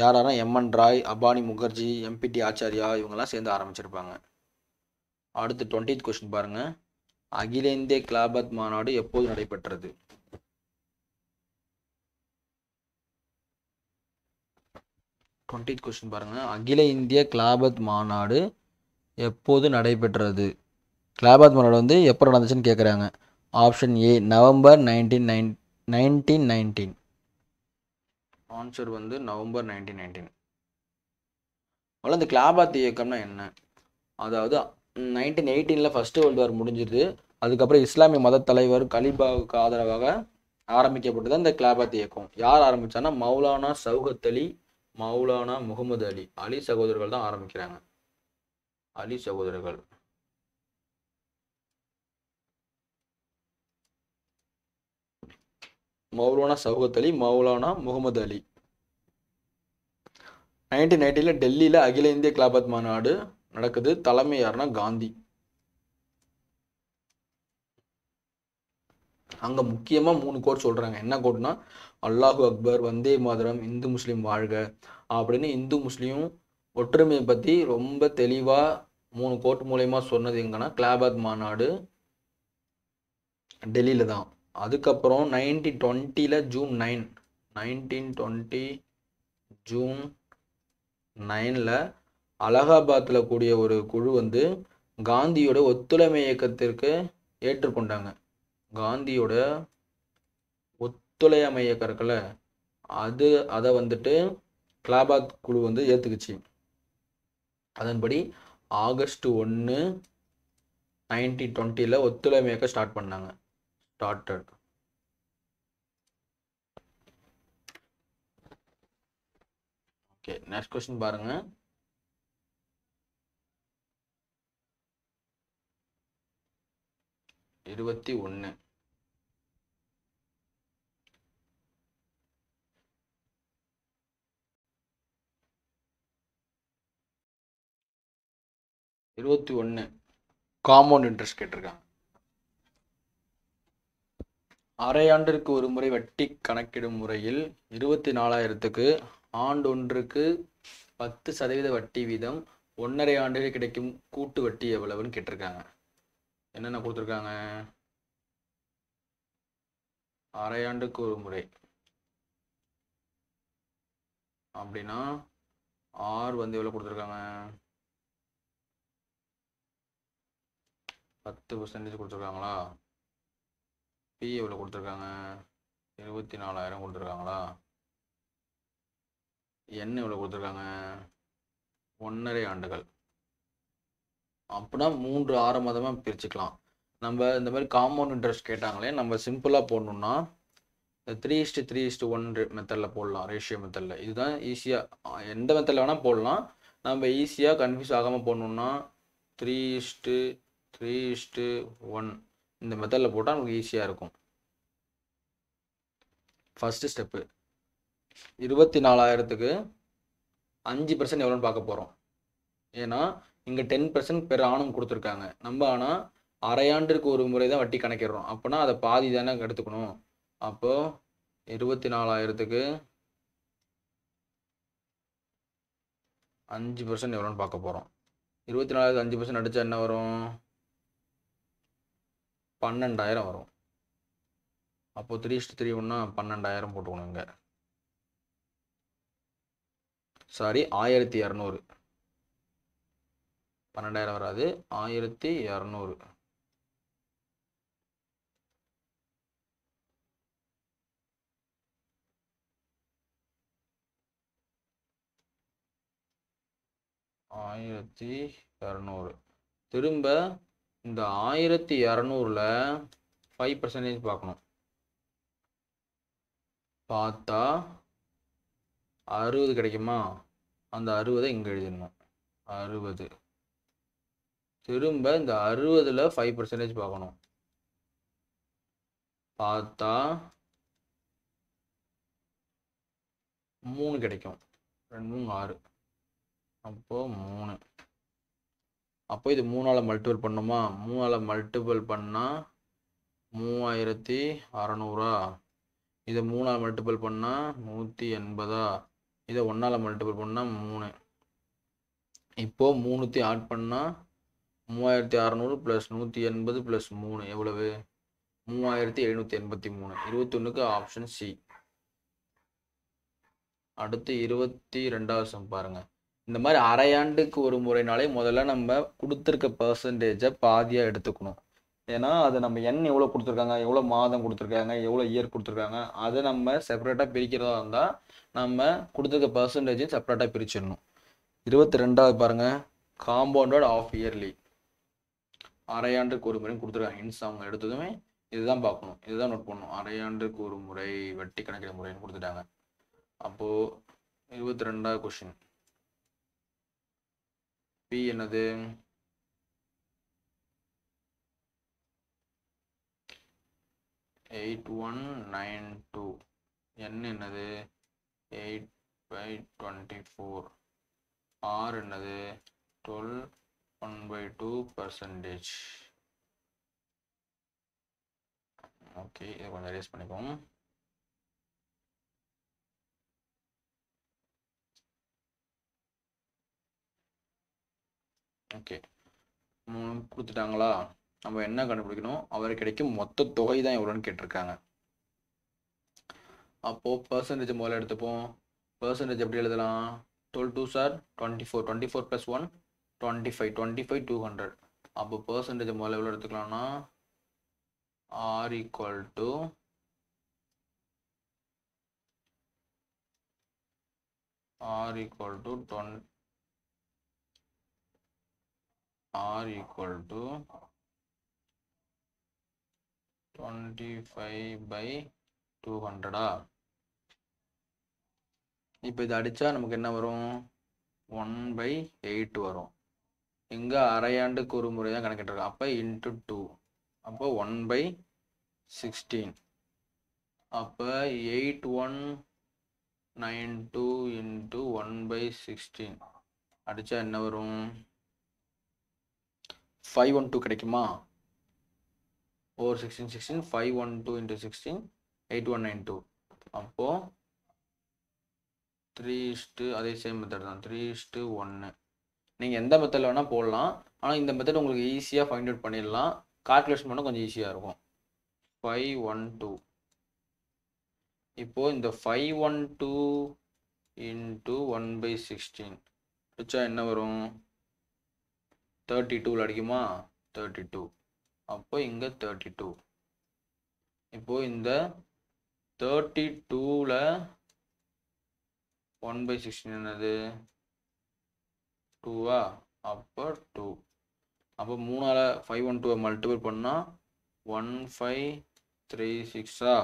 யாரானா எம்என் ராய் அபானி முகர்ஜி எம்பிடி ஆச்சாரியா இவங்கெல்லாம் சேர்ந்து ஆரம்பிச்சிருப்பாங்க அடுத்து டுவெண்ட்டி கொஸ்டின் பாருங்கள் அகில இந்திய கிளாபத் மாநாடு எப்போது நடைபெற்றது டுவெண்ட்டி கொஸ்டின் பாருங்கள் அகில இந்திய கிளாபத் மாநாடு எப்போது நடைபெற்றது கிளாபாத் மாநாடு வந்து எப்போ நடந்துச்சுன்னு கேட்குறாங்க option A November nineteen nine nineteen nineteen answer வந்து நவம்பர் நைன்டீன் நைன்டீன் அவ்வளோ இந்த கிளாபாத் இயக்கம்னா என்ன அதாவது நைன்டீன் எயிட்டீனில் ஃபஸ்ட்டு வேர்ல்டு வார் முடிஞ்சிது அதுக்கப்புறம் இஸ்லாமிய மத தலைவர் கலிபாவுக்கு ஆதரவாக ஆரம்பிக்கப்பட்டது இந்த கிளாபாத் இயக்கம் யார் ஆரம்பித்தான்னா மௌலானா சவுகத் அலி மௌலானா முகமது அலி அலி சகோதரர்கள் தான் ஆரம்பிக்கிறாங்க அலி சகோதரர்கள் மௌலானா சவுகத் அலி மௌலானா முகமது அலி நைன்டீன் நைன்டில டெல்லியில் அகில இந்திய கிளாபத் மாநாடு நடக்குது தலைமை யாருன்னா காந்தி அங்கே முக்கியமாக மூணு கோட் சொல்கிறாங்க என்ன கோட்னா அல்லாஹு அக்பர் வந்தே மாதரம் இந்து முஸ்லீம் வாழ்க அப்படின்னு இந்து முஸ்லீம் ஒற்றுமையை பற்றி ரொம்ப தெளிவாக மூணு கோட் மூலயமா சொன்னது எங்கன்னா கிளாபாத் மாநாடு டெல்லியில தான் அதுக்கப்புறம் நைன்டீன் டுவெண்ட்டியில் June nine nineteen twenty June நைனில் அலகாபாத்தில் கூடிய ஒரு குழு வந்து காந்தியோட ஒத்துழைமை இயக்கத்திற்கு ஏற்றுக்கொண்டாங்க காந்தியோட ஒத்துழைமை இயக்கம் இருக்குல்ல அது அதை வந்துட்டு கிளாபாத் குழு வந்து ஏற்றுக்குச்சு அதன்படி ஆகஸ்ட் ஒன்று நைன்டீன் டுவெண்ட்டியில் ஒத்துழைமை இயக்கம் ஸ்டார்ட் பண்ணாங்க dotted ஓகே நெக்ஸ்ட் கொஸ்டின் பாருங்க இருபத்தி ஒன்று இருபத்தி ஒன்று காம்பவுண்ட் இன்ட்ரெஸ்ட் கேட்டிருக்காங்க அரையாண்டிற்கு ஒரு முறை வட்டி கணக்கிடும் முறையில் இருபத்தி நாலாயிரத்துக்கு ஆண்டு ஒன்றுக்கு பத்து சதவீத வட்டி வீதம் ஒன்றரை ஆண்டுகள் கிடைக்கும் கூட்டு வட்டி எவ்வளவுன்னு கேட்டிருக்காங்க என்னென்ன கொடுத்துருக்காங்க அரையாண்டுக்கு ஒரு முறை அப்படின்னா ஆர் வந்து எவ்வளோ கொடுத்துருக்காங்க பத்து பர்சன்டேஜ் கொடுத்துருக்காங்களா பி எவ்வளோ கொடுத்துருக்காங்க எழுபத்தி நாலாயிரம் கொடுத்துருக்காங்களா என் எவ்வளோ கொடுத்துருக்காங்க ஒன்றரை ஆண்டுகள் அப்படின்னா மூன்று ஆறு மாதமாக பிரிச்சுக்கலாம் நம்ம இந்த மாதிரி காம்பவுண்ட் இன்ட்ரெஸ்ட் கேட்டாங்களே நம்ம சிம்பிளாக போடணுன்னா three is to three is to one மெத்தடில் போடலாம் ரேஷியோ மெத்தடில் இதுதான் ஈஸியாக எந்த மெத்தடில் வேணால் போடலாம் நம்ம ஈஸியாக கன்ஃபியூஸ் ஆகாமல் போடணுன்னா three is to three is to one இந்த மெத்தடில் போட்டால் நமக்கு ஈஸியாக இருக்கும் ஃபஸ்ட்டு ஸ்டெப்பு இருபத்தி நாலாயிரத்துக்கு அஞ்சு பர்சன்ட் எவ்வளோன்னு பார்க்க போகிறோம் ஏன்னா இங்கே டென் பர்சன்ட் பெர் ஆணும் கொடுத்துருக்காங்க நம்ம ஆனால் அரையாண்டுக்கு ஒரு முறை தான் வட்டி கணக்கிடுறோம் அப்போனா அதை பாதி தானே எடுத்துக்கணும் அப்போது இருபத்தி நாலாயிரத்துக்கு அஞ்சு பர்சன்ட் எவ்வளோன்னு பார்க்க போகிறோம் இருபத்தி நாலாயிரத்து அஞ்சு பர்சன்ட் அடித்தா என்ன வரும் பன்னெண்டாயிரம் வரும் அப்போது த்ரீ ஸ்டு த்ரீ ஒன்றா பன்னெண்டாயிரம் போட்டுக்கணும் இங்கே சாரி ஆயிரத்தி இரநூறு பன்னெண்டாயிரம் வராது ஆயிரத்தி இரநூறு ஆயிரத்தி இரநூறு திரும்ப இந்த ஆயிரத்தி இரநூறுல ஃபைவ் பர்சன்டேஜ் பார்க்கணும் பார்த்தா அறுபது கிடைக்குமா அந்த அறுபதை இங்கே எழுதிடணும் அறுபது திரும்ப இந்த அறுபதில் ஃபைவ் பர்சன்டேஜ் பார்க்கணும் பார்த்தா மூணு கிடைக்கும் ரெண்டு மூணு ஆறு அப்போது மூணு அப்போ இது மூணால் மல்டிபிள் பண்ணுமா மூணால் மல்டிபிள் பண்ணால் மூவாயிரத்தி அறநூறா இதை மூணால் மல்டிபிள் பண்ணால் நூற்றி எண்பதா இதை ஒன்றால் மல்டிபிள் பண்ணால் மூணு இப்போது மூணுத்தி ஆட் பண்ணால் மூவாயிரத்தி அறநூறு ப்ளஸ் நூற்றி எண்பது ப்ளஸ் மூணு எவ்வளவு மூவாயிரத்தி எழுநூற்றி எண்பத்தி மூணு இருபத்தொன்றுக்கு ஆப்ஷன் சி அடுத்து இருபத்தி ரெண்டாவது சம் பாருங்கள் இந்த மாதிரி அரையாண்டுக்கு ஒரு முறைனாலே முதல்ல நம்ம கொடுத்துருக்க பர்சன்டேஜை பாதியாக எடுத்துக்கணும் ஏன்னா அது நம்ம எண் எவ்வளோ கொடுத்துருக்காங்க எவ்வளோ மாதம் கொடுத்துருக்காங்க எவ்வளோ இயர் கொடுத்துருக்காங்க அதை நம்ம செப்பரேட்டாக பிரிக்கிறதா இருந்தால் நம்ம கொடுத்துருக்க பர்சன்டேஜையும் செப்பரேட்டாக பிரிச்சிடணும் இருபத்தி ரெண்டாவது பாருங்கள் காம்பவுண்டட் ஆஃப் இயர்லி அரையாண்டுக்கு ஒரு முறையும் கொடுத்துருக்காங்க ஹின்ஸ் அவங்க எடுத்ததுமே இதுதான் பார்க்கணும் இதுதான் நோட் பண்ணணும் அரையாண்டுக்கு ஒரு முறை வட்டி கணக்கிற முறைன்னு கொடுத்துட்டாங்க அப்போது இருபத்தி ரெண்டாவது கொஷின் பி என்னது eight one nine two N என்னது eight by twenty four R என்னது twelve one by two percentage okay இதை கொஞ்சம் ரேஸ் பண்ணிக்கோங்க ஓகே கொடுத்துட்டாங்களா நம்ம என்ன கண்டுபிடிக்கணும் அவர் கிடைக்கும் மொத்த தொகை தான் எவ்வளோன்னு கேட்டிருக்காங்க அப்போது பர்சன்டேஜ் முதல்ல எடுத்துப்போம் பர்சன்டேஜ் எப்படி எழுதலாம் twelve two sir twenty four twenty four plus one twenty five twenty five two hundred அப்போ பர்சன்டேஜ் முதல்ல எவ்வளோ எடுத்துக்கலாம்னா R equal to R equal to twenty r equal to 25 by 200 ஆ இப்போ இது அடித்தா நமக்கு என்ன வரும் ஒன் பை எயிட் வரும் இங்கே அரையாண்டுக்கு ஒரு முறை தான் கணக்கிட்டுருக்கோம் அப்போ இன்ட்டு டூ அப்போ ஒன் பை சிக்ஸ்டீன் அப்போ eight one nine two into one by sixteen அடித்தா என்ன வரும் ஃபைவ் ஒன் டூ கிடைக்குமா four sixteen sixteen five one two into sixteen eight one nine two அப்போது த்ரீ இஸ்ட்டு அதே சேம் மெத்தட் தான் three is to ஒன்று நீங்கள் எந்த மெத்தடில் வேணால் போடலாம் ஆனால் இந்த மெத்தட் உங்களுக்கு ஈஸியாக ஃபைண்ட் அவுட் பண்ணிடலாம் கால்குலேஷன் பண்ண கொஞ்சம் ஈஸியாக இருக்கும் ஃபைவ் ஒன் டூ இப்போது இந்த five one two into one by sixteen வச்சா என்ன வரும் தேர்ட்டி டூவில் அடிக்குமா தேர்ட்டி டூ அப்போ இங்கே தேர்ட்டி டூ இப்போது இந்த தேர்ட்டி டூவில் ஒன் பை சிக்ஸ்டீன் என்னது டூவா அப்போ டூ அப்போ மூணால் ஃபைவ் ஒன் டூவை மல்டிபிள் பண்ணால் ஒன் ஃபைவ் த்ரீ சிக்ஸா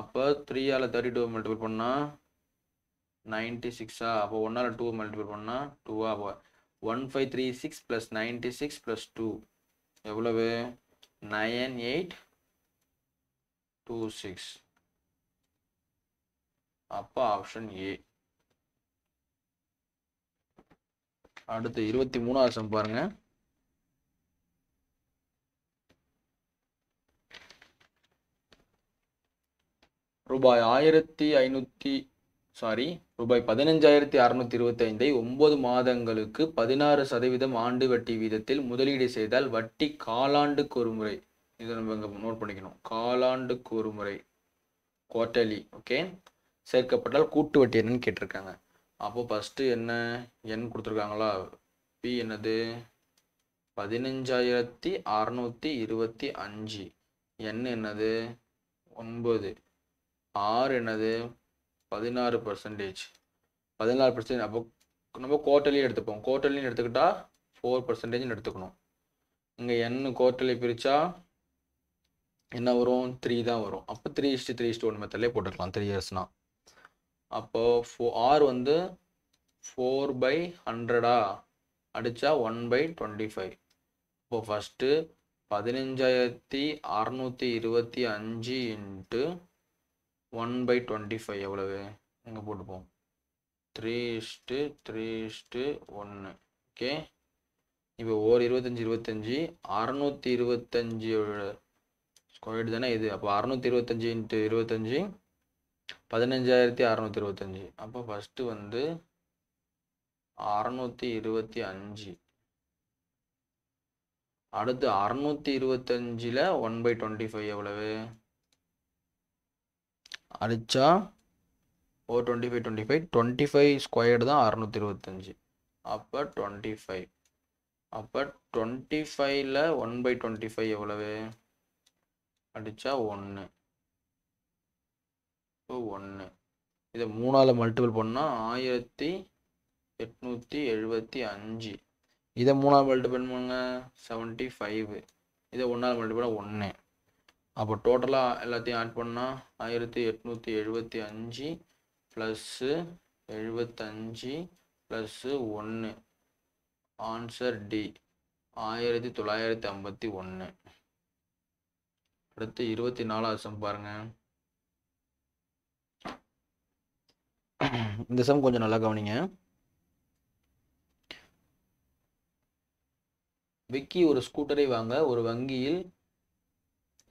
அப்போ த்ரீயால் தேர்ட்டி டூவை மல்டிபிள் பண்ணால் நைன்ட்டி சிக்ஸா அப்போ ஒன்றால் டூவை மல்டிபிள் பண்ணால் டூவா அப்போ one five three six plus ninety six plus two எவ்வளவு நயன் எயிட் டூ சிக்ஸ் அப்போ ஆப்ஷன் ஏ அடுத்து இருபத்தி மூணாவது சம் பாருங்க ரூபாய் ஆயிரத்தி ஐநூற்றி சாரி ரூபாய் பதினஞ்சாயிரத்தி அறுநூத்தி இருபத்தைந்தை ஒன்பது மாதங்களுக்கு பதினாறு சதவீதம் ஆண்டு வட்டி வீதத்தில் முதலீடு செய்தால் வட்டி காலாண்டுக்கு ஒரு முறை இதை நம்ம இங்கே நோட் பண்ணிக்கணும் காலாண்டுக்கு ஒரு முறை குவார்டர்லி ஓகே சேர்க்கப்பட்டால் கூட்டு வட்டி என்னன்னு கேட்டிருக்காங்க அப்போ ஃபஸ்ட்டு என்ன எண் கொடுத்துருக்காங்களா பி என்னது பதினஞ்சாயிரத்தி அறநூற்றி இருபத்தி அஞ்சு எண் என்னது ஒன்பது ஆறு என்னது பதினாறு பர்சன்டேஜ் பதினாறு பர்சன்டேஜ் அப்போ நம்ம குவார்டர்லியும் எடுத்துப்போம் குவார்டர்லியும் எடுத்துக்கிட்டா ஃபோர் பர்சன்டேஜ்னு எடுத்துக்கணும் இங்கே என்ன குவார்டர்லி பிரித்தா என்ன வரும் த்ரீ தான் வரும் அப்போ three is to three is to one மெத்தட்லேயே போட்டுக்கலாம் த்ரீ இயர்ஸ்னால் அப்போது ஃபோ ஆர் வந்து ஃபோர் பை ஹண்ட்ரடா அடித்தா ஒன் பை டுவெண்ட்டி ஃபைவ் இப்போ ஃபஸ்ட்டு பதினஞ்சாயிரத்தி அறநூற்றி இருபத்தி அஞ்சு into one by twenty five எவ்வளவு இங்கே போட்டுப்போம் த்ரீ இஷ்டு த்ரீ இஷ்டு ஒன்று ஓகே இப்போ ஒரு இருபத்தஞ்சி இருபத்தஞ்சி அறநூற்றி இருபத்தஞ்சி ஸ்கொயர் தானே இது அப்போ அறநூற்றி இருபத்தஞ்சி இன்ட்டு இருபத்தஞ்சி பதினஞ்சாயிரத்தி அறநூற்றி இருபத்தஞ்சி அப்போ ஃபஸ்ட்டு வந்து அறநூற்றி இருபத்தி அஞ்சு அடுத்து அறநூற்றி இருபத்தஞ்சில் ஒன் பை டுவெண்ட்டி ஃபைவ் எவ்வளவு அடித்தா ஓ twenty five twenty five twenty five squared தான் அறநூற்றி இருபத்தஞ்சி அப்போ டுவெண்ட்டி ஃபைவ் அப்போ டுவெண்ட்டி ஃபைவ்ல ஒன் பை டுவெண்ட்டி ஃபைவ் எவ்வளவு அடித்தா ஒன்று இப்போ ஒன்று இதை மூணாவில் மல்டிபிள் பண்ணால் ஆயிரத்தி எட்நூற்றி எழுபத்தி அஞ்சு இதை மூணாவது மல்டிபிள் பண்ணுங்க செவன்ட்டி ஃபைவ் இதை ஒன்றாவது மல்டிபிள் ஒன்று அப்போ டோட்டலாக எல்லாத்தையும் ஆட் பண்ணால் ஆயிரத்தி எட்நூற்றி எழுபத்தி அஞ்சு ப்ளஸ்ஸு எழுபத்தஞ்சு ப்ளஸ்ஸு ஒன்று ஆன்சர் டி ஆயிரத்தி தொள்ளாயிரத்தி ஐம்பத்தி ஒன்று அடுத்து இருபத்தி நாலாவது சம் பாருங்க இந்த சம் கொஞ்சம் நல்லா கவனிங்க விக்கி ஒரு ஸ்கூட்டரை வாங்க ஒரு வங்கியில்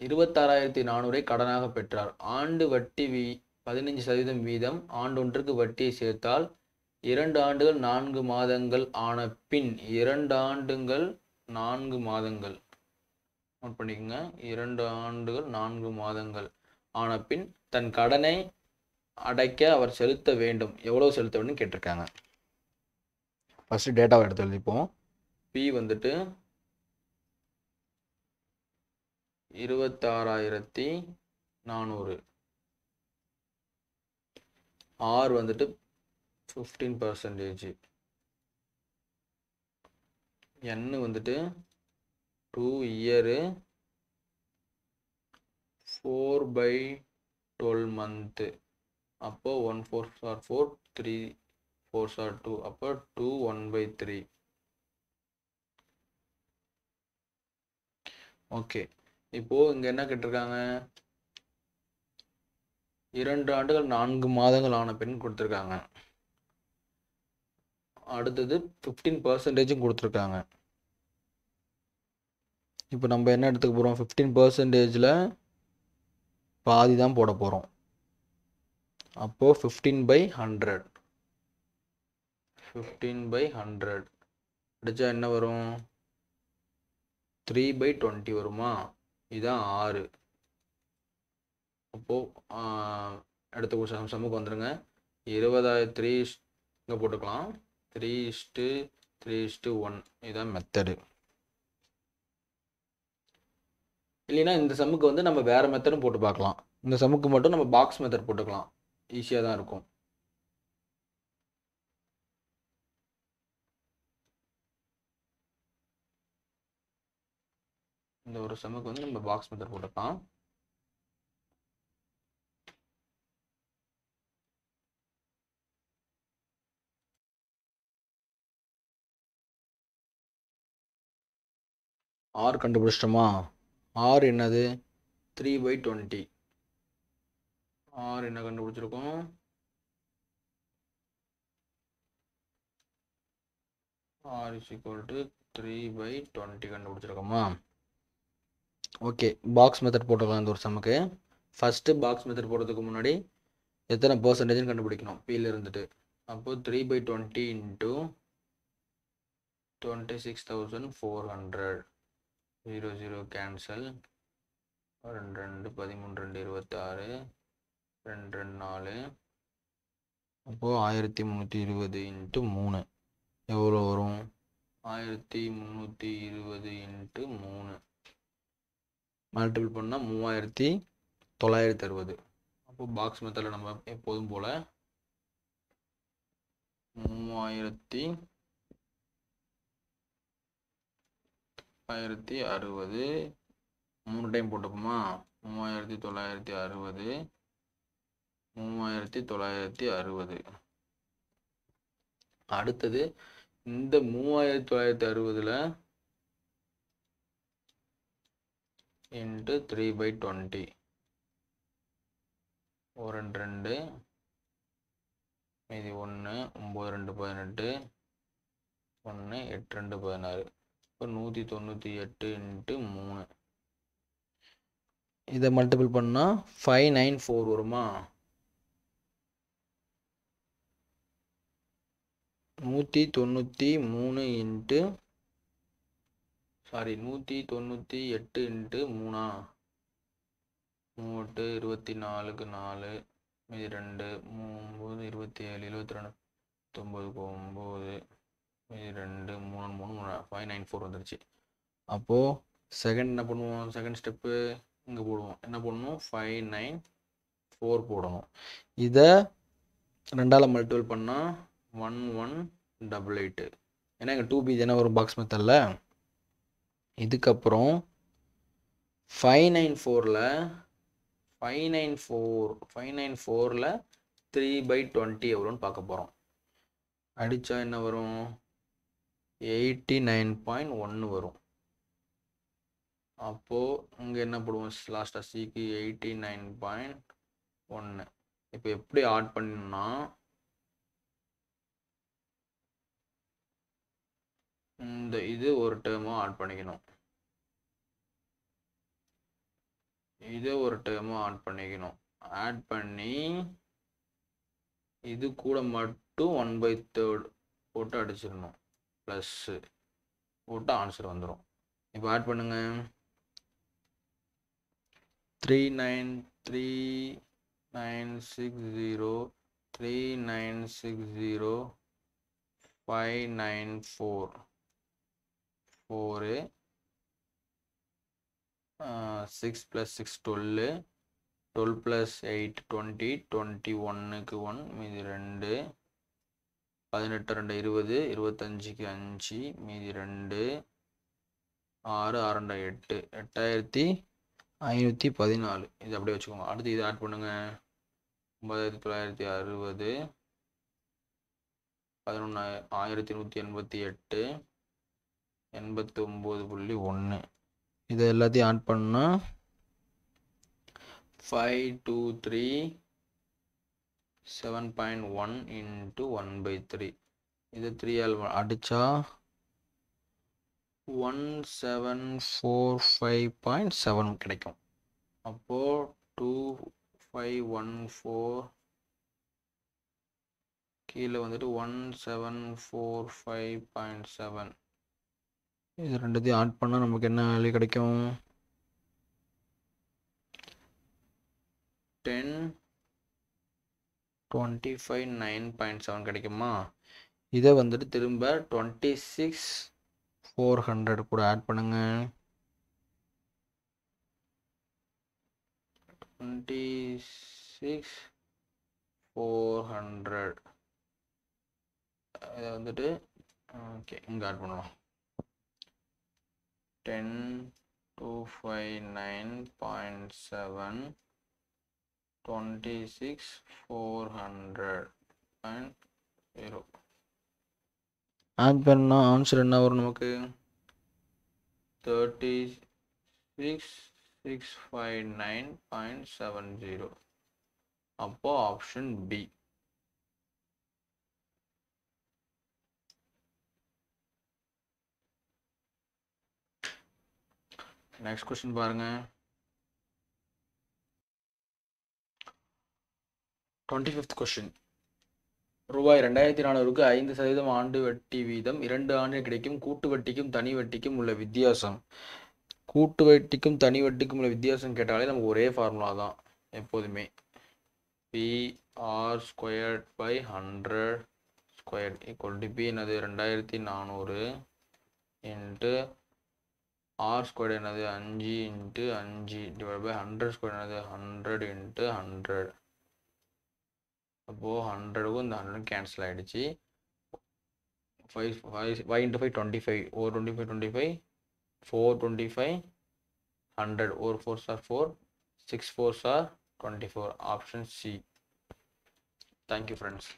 இருபத்தாறாயிரத்தி நானூறை கடனாக பெற்றார் ஆண்டு வட்டி வீ பதினைஞ்சு சதவீதம் வீதம் ஆண்டொன்றுக்கு வட்டியை சேர்த்தால் இரண்டு ஆண்டுகள் நான்கு மாதங்கள் ஆன பின் இரண்டு ஆண்டுகள் நான்கு மாதங்கள் நோட் பண்ணிக்கோங்க இரண்டு ஆண்டுகள் நான்கு மாதங்கள் ஆன பின் தன் கடனை அடைக்க அவர் செலுத்த வேண்டும் எவ்வளோ செலுத்த வேண்டும் கேட்டிருக்காங்க ஃபஸ்ட்டு டேட்டாவை எடுத்து எழுதிப்போம் பி வந்துட்டு இருபத்தாறாயிரத்தி நானூறு ஆர் வந்துட்டு ஃபிஃப்டீன் பர்சன்டேஜ் என் வந்துட்டு two years four by twelve months அப்போ one four sir four three four sir two அப்போ two one by three okay இப்போ இங்க என்ன கேட்டிருக்காங்க இரண்டு ஆண்டுகள் நான்கு மாதங்கள் ஆன பெண் கொடுத்துருக்காங்க அடுத்தது ஃபிஃப்டீன் பர்சன்டேஜும் கொடுத்துருக்காங்க இப்போ நம்ம என்ன எடுத்துக்க போகிறோம் ஃபிஃப்டீன் பர்சன்டேஜில் பாதி தான் போட போகிறோம் அப்போது fifteen by hundred fifteen by hundred அடித்தா என்ன வரும் த்ரீ பை டுவெண்ட்டி வருமா இதான் ஆறு அப்போது அடுத்த சமூகம் வந்துடுங்க இருபதாயிரம் த்ரீ இங்கே போட்டுக்கலாம் three is to three is to one இதான் மெத்தடு இல்லைன்னா இந்த சம்முக்கு வந்து நம்ம வேறு மெத்தடும் போட்டு பார்க்கலாம் இந்த சம்முக்கு மட்டும் நம்ம பாக்ஸ் மெத்தட் போட்டுக்கலாம் ஈஸியாக தான் இருக்கும் இந்த ஒரு செம்முக்கு வந்து நம்ம பாக்ஸ் மெத்தட் போட்டுக்கலாம் ஆர் கண்டுபிடிச்சிட்டோமா ஆர் என்னது த்ரீ பை டுவெண்ட்டி ஆர் என்ன கண்டுபிடிச்சிருக்கோம் R is equal to three by twenty கண்டுபிடிச்சிருக்கோமா ஓகே பாக்ஸ் மெத்தட் போட்டுக்கலாம் இந்த ஒரு சமக்கு ஃபஸ்ட்டு பாக்ஸ் மெத்தட் போடுறதுக்கு முன்னாடி எத்தனை பர்சன்டேஜ்னு கண்டுபிடிக்கணும் பியில் இருந்துட்டு அப்போது three by twenty into twenty six thousand four hundred zero zero cancel ரெண்டு ரெண்டு பதிமூணு ரெண்டு இருபத்தாறு ரெண்டு ரெண்டு நாலு அப்போது ஆயிரத்தி முந்நூற்றி இருபது இன்ட்டு மூணு எவ்வளோ வரும் ஆயிரத்தி முந்நூற்றி இருபது இன்ட்டு மூணு மல்டிபிள் பண்ணால் மூவாயிரத்தி தொள்ளாயிரத்தி அறுபது அப்போது பாக்ஸ் மெத்தடில் நம்ம எப்போதும் போல் மூவாயிரத்தி ஆயிரத்தி அறுபது மூணு டைம் போட்டுப்போமா மூவாயிரத்தி தொள்ளாயிரத்தி அறுபது மூவாயிரத்தி தொள்ளாயிரத்தி அறுபது அடுத்தது இந்த மூவாயிரத்தி தொள்ளாயிரத்தி அறுபதில் இன்ட்டு த்ரீ பை டுவெண்ட்டி ஒரு ரெண்டு ரெண்டு மீதி ஒன்று ஒம்பது ரெண்டு பதினெட்டு ஒன்று எட்டு ரெண்டு பதினாறு இப்போ நூற்றி தொண்ணூற்றி எட்டு இன்ட்டு மூணு இதை மல்டிபிள் பண்ணால் ஃபைவ் நைன் ஃபோர் வருமா நூற்றி தொண்ணூற்றி மூணு இன்ட்டு சாரி நூற்றி தொண்ணூற்றி எட்டு இன்ட்டு மூணா எட்டு இருபத்தி நாலுக்கு நாலு மீதி ரெண்டு மூணு இருபத்தி ஏழு இருபத்தி ரெண்டு தொம்பதுக்கு ஒம்பது மீதி ரெண்டு மூணு மூணு மூணு ஃபைவ் நைன் ஃபோர் வந்துருச்சு அப்போது செகண்ட் என்ன பண்ணுவோம் செகண்ட் ஸ்டெப்பு இங்கே போடுவோம் என்ன பண்ணணும் ஃபைவ் நைன் ஃபோர் போடணும் இதை ரெண்டால் மல்டிபிள் பண்ணால் ஒன் ஒன் டபுள் எயிட்டு ஏன்னா இங்கே டூ பி தானே ஒரு பாக்ஸ் மெத்தடில் இதுக்கப்புறம் ஃபைவ் நைன் ஃபோரில் five nine four five nine ஃபோரில் த்ரீ பை டுவெண்ட்டி எவ்வளோன்னு பார்க்க போகிறோம் அடித்தா என்ன வரும் எயிட்டி நைன் பாயிண்ட் ஒன்று வரும் அப்போது இங்கே என்ன போடுவோம் லாஸ்ட்டாக சிக்கு எயிட்டி நைன் பாயிண்ட் ஒன்று இப்போ எப்படி ஆட் பண்ணணும்னா இந்த இது ஒரு டேர்மாக ஆட் பண்ணிக்கணும் இது ஒரு டேர்மாக ஆட் பண்ணிக்கணும் ஆட் பண்ணி இது கூட மட்டும் ஒன் பை தேர்ட் போட்டு அடிச்சிடணும் ப்ளஸ்ஸு போட்டு ஆன்சர் வந்துடும் இப்போ ஆட் பண்ணுங்க three nine three nine six zero three nine six zero five nine four four six plus six twelve twelve plus eight twenty twenty ஒன்னுக்கு ஒன் மீதி ரெண்டு பதினெட்டு ரெண்டு இருபது இருபத்தஞ்சிக்கு அஞ்சு மீதி ரெண்டு ஆறு ஆறண்டா எட்டு எட்டாயிரத்தி ஐநூற்றி பதினாலு இது அப்படியே வச்சுக்கோங்க அடுத்து இது ஆட் பண்ணுங்கள் ஒன்பதாயிரத்தி தொள்ளாயிரத்தி அறுபது பதினொன்று ஆயிரத்தி நூற்றி எண்பத்தி எட்டு எண்பத்தி ஒம்பது புள்ளி ஒன்று இதை எல்லாத்தையும் ஆட் பண்ணால் five two three seven point one into one by three இது ஆல் அடித்தா one seven four five point seven கிடைக்கும் அப்போது டூ ஃபைவ் ஒன் ஃபோர் கீழே வந்துட்டு one seven four five point seven இது ரெண்டுத்தையும் ஆட் பண்ணால் நமக்கு என்ன வேல்யூ கிடைக்கும் ten twenty five nine point seven கிடைக்குமா இதை வந்துட்டு திரும்ப டுவெண்ட்டி சிக்ஸ் ஃபோர் ஹண்ட்ரட் கூட ஆட் பண்ணுங்க டுவெண்ட்டி சிக்ஸ் ஃபோர் ஹண்ட்ரட் இதை வந்துட்டு ஓகே இங்கே ஆட் பண்ணலாம் 10 259.7 26 400 and 0 ஆட் பண்ணால் ஆன்சர் என்ன வரும் நமக்கு thirty six six five nine point seven zero அப்போது ஆப்ஷன் பி நெக்ஸ்ட் கொஸ்டின் பாருங்க டுவெண்ட்டி ஃபிஃப்த் கொஸ்டின் ரூபாய் ரெண்டாயிரத்தி நானூறுக்கு ஐந்து சதவீதம் ஆண்டு வட்டி வீதம் இரண்டு ஆண்டு கிடைக்கும் கூட்டு வட்டிக்கும் தனி வட்டிக்கும் உள்ள வித்தியாசம் கூட்டு வட்டிக்கும் தனி வட்டிக்கும் உள்ள வித்தியாசம் கேட்டாலே நமக்கு ஒரே ஃபார்முலா தான் எப்போதுமே P R squared by hundred squared equal to P என்னது ரெண்டாயிரத்தி நானூறு இன்ட்டு ஆர் ஸ்கொயர் என்னது அஞ்சு இன்ட்டு அஞ்சு டிவைட் பை ஹண்ட்ரட் ஸ்கொயர் என்னது ஹண்ட்ரட் இன்ட்டு ஹண்ட்ரட் அப்போது ஹண்ட்ரடுக்கும் இந்த ஹண்ட்ரட் கேன்சல் ஆகிடுச்சு five five five into five twenty five or twenty five twenty five four twenty five hundred ஒரு four sir four six four sir twenty four option C thank you friends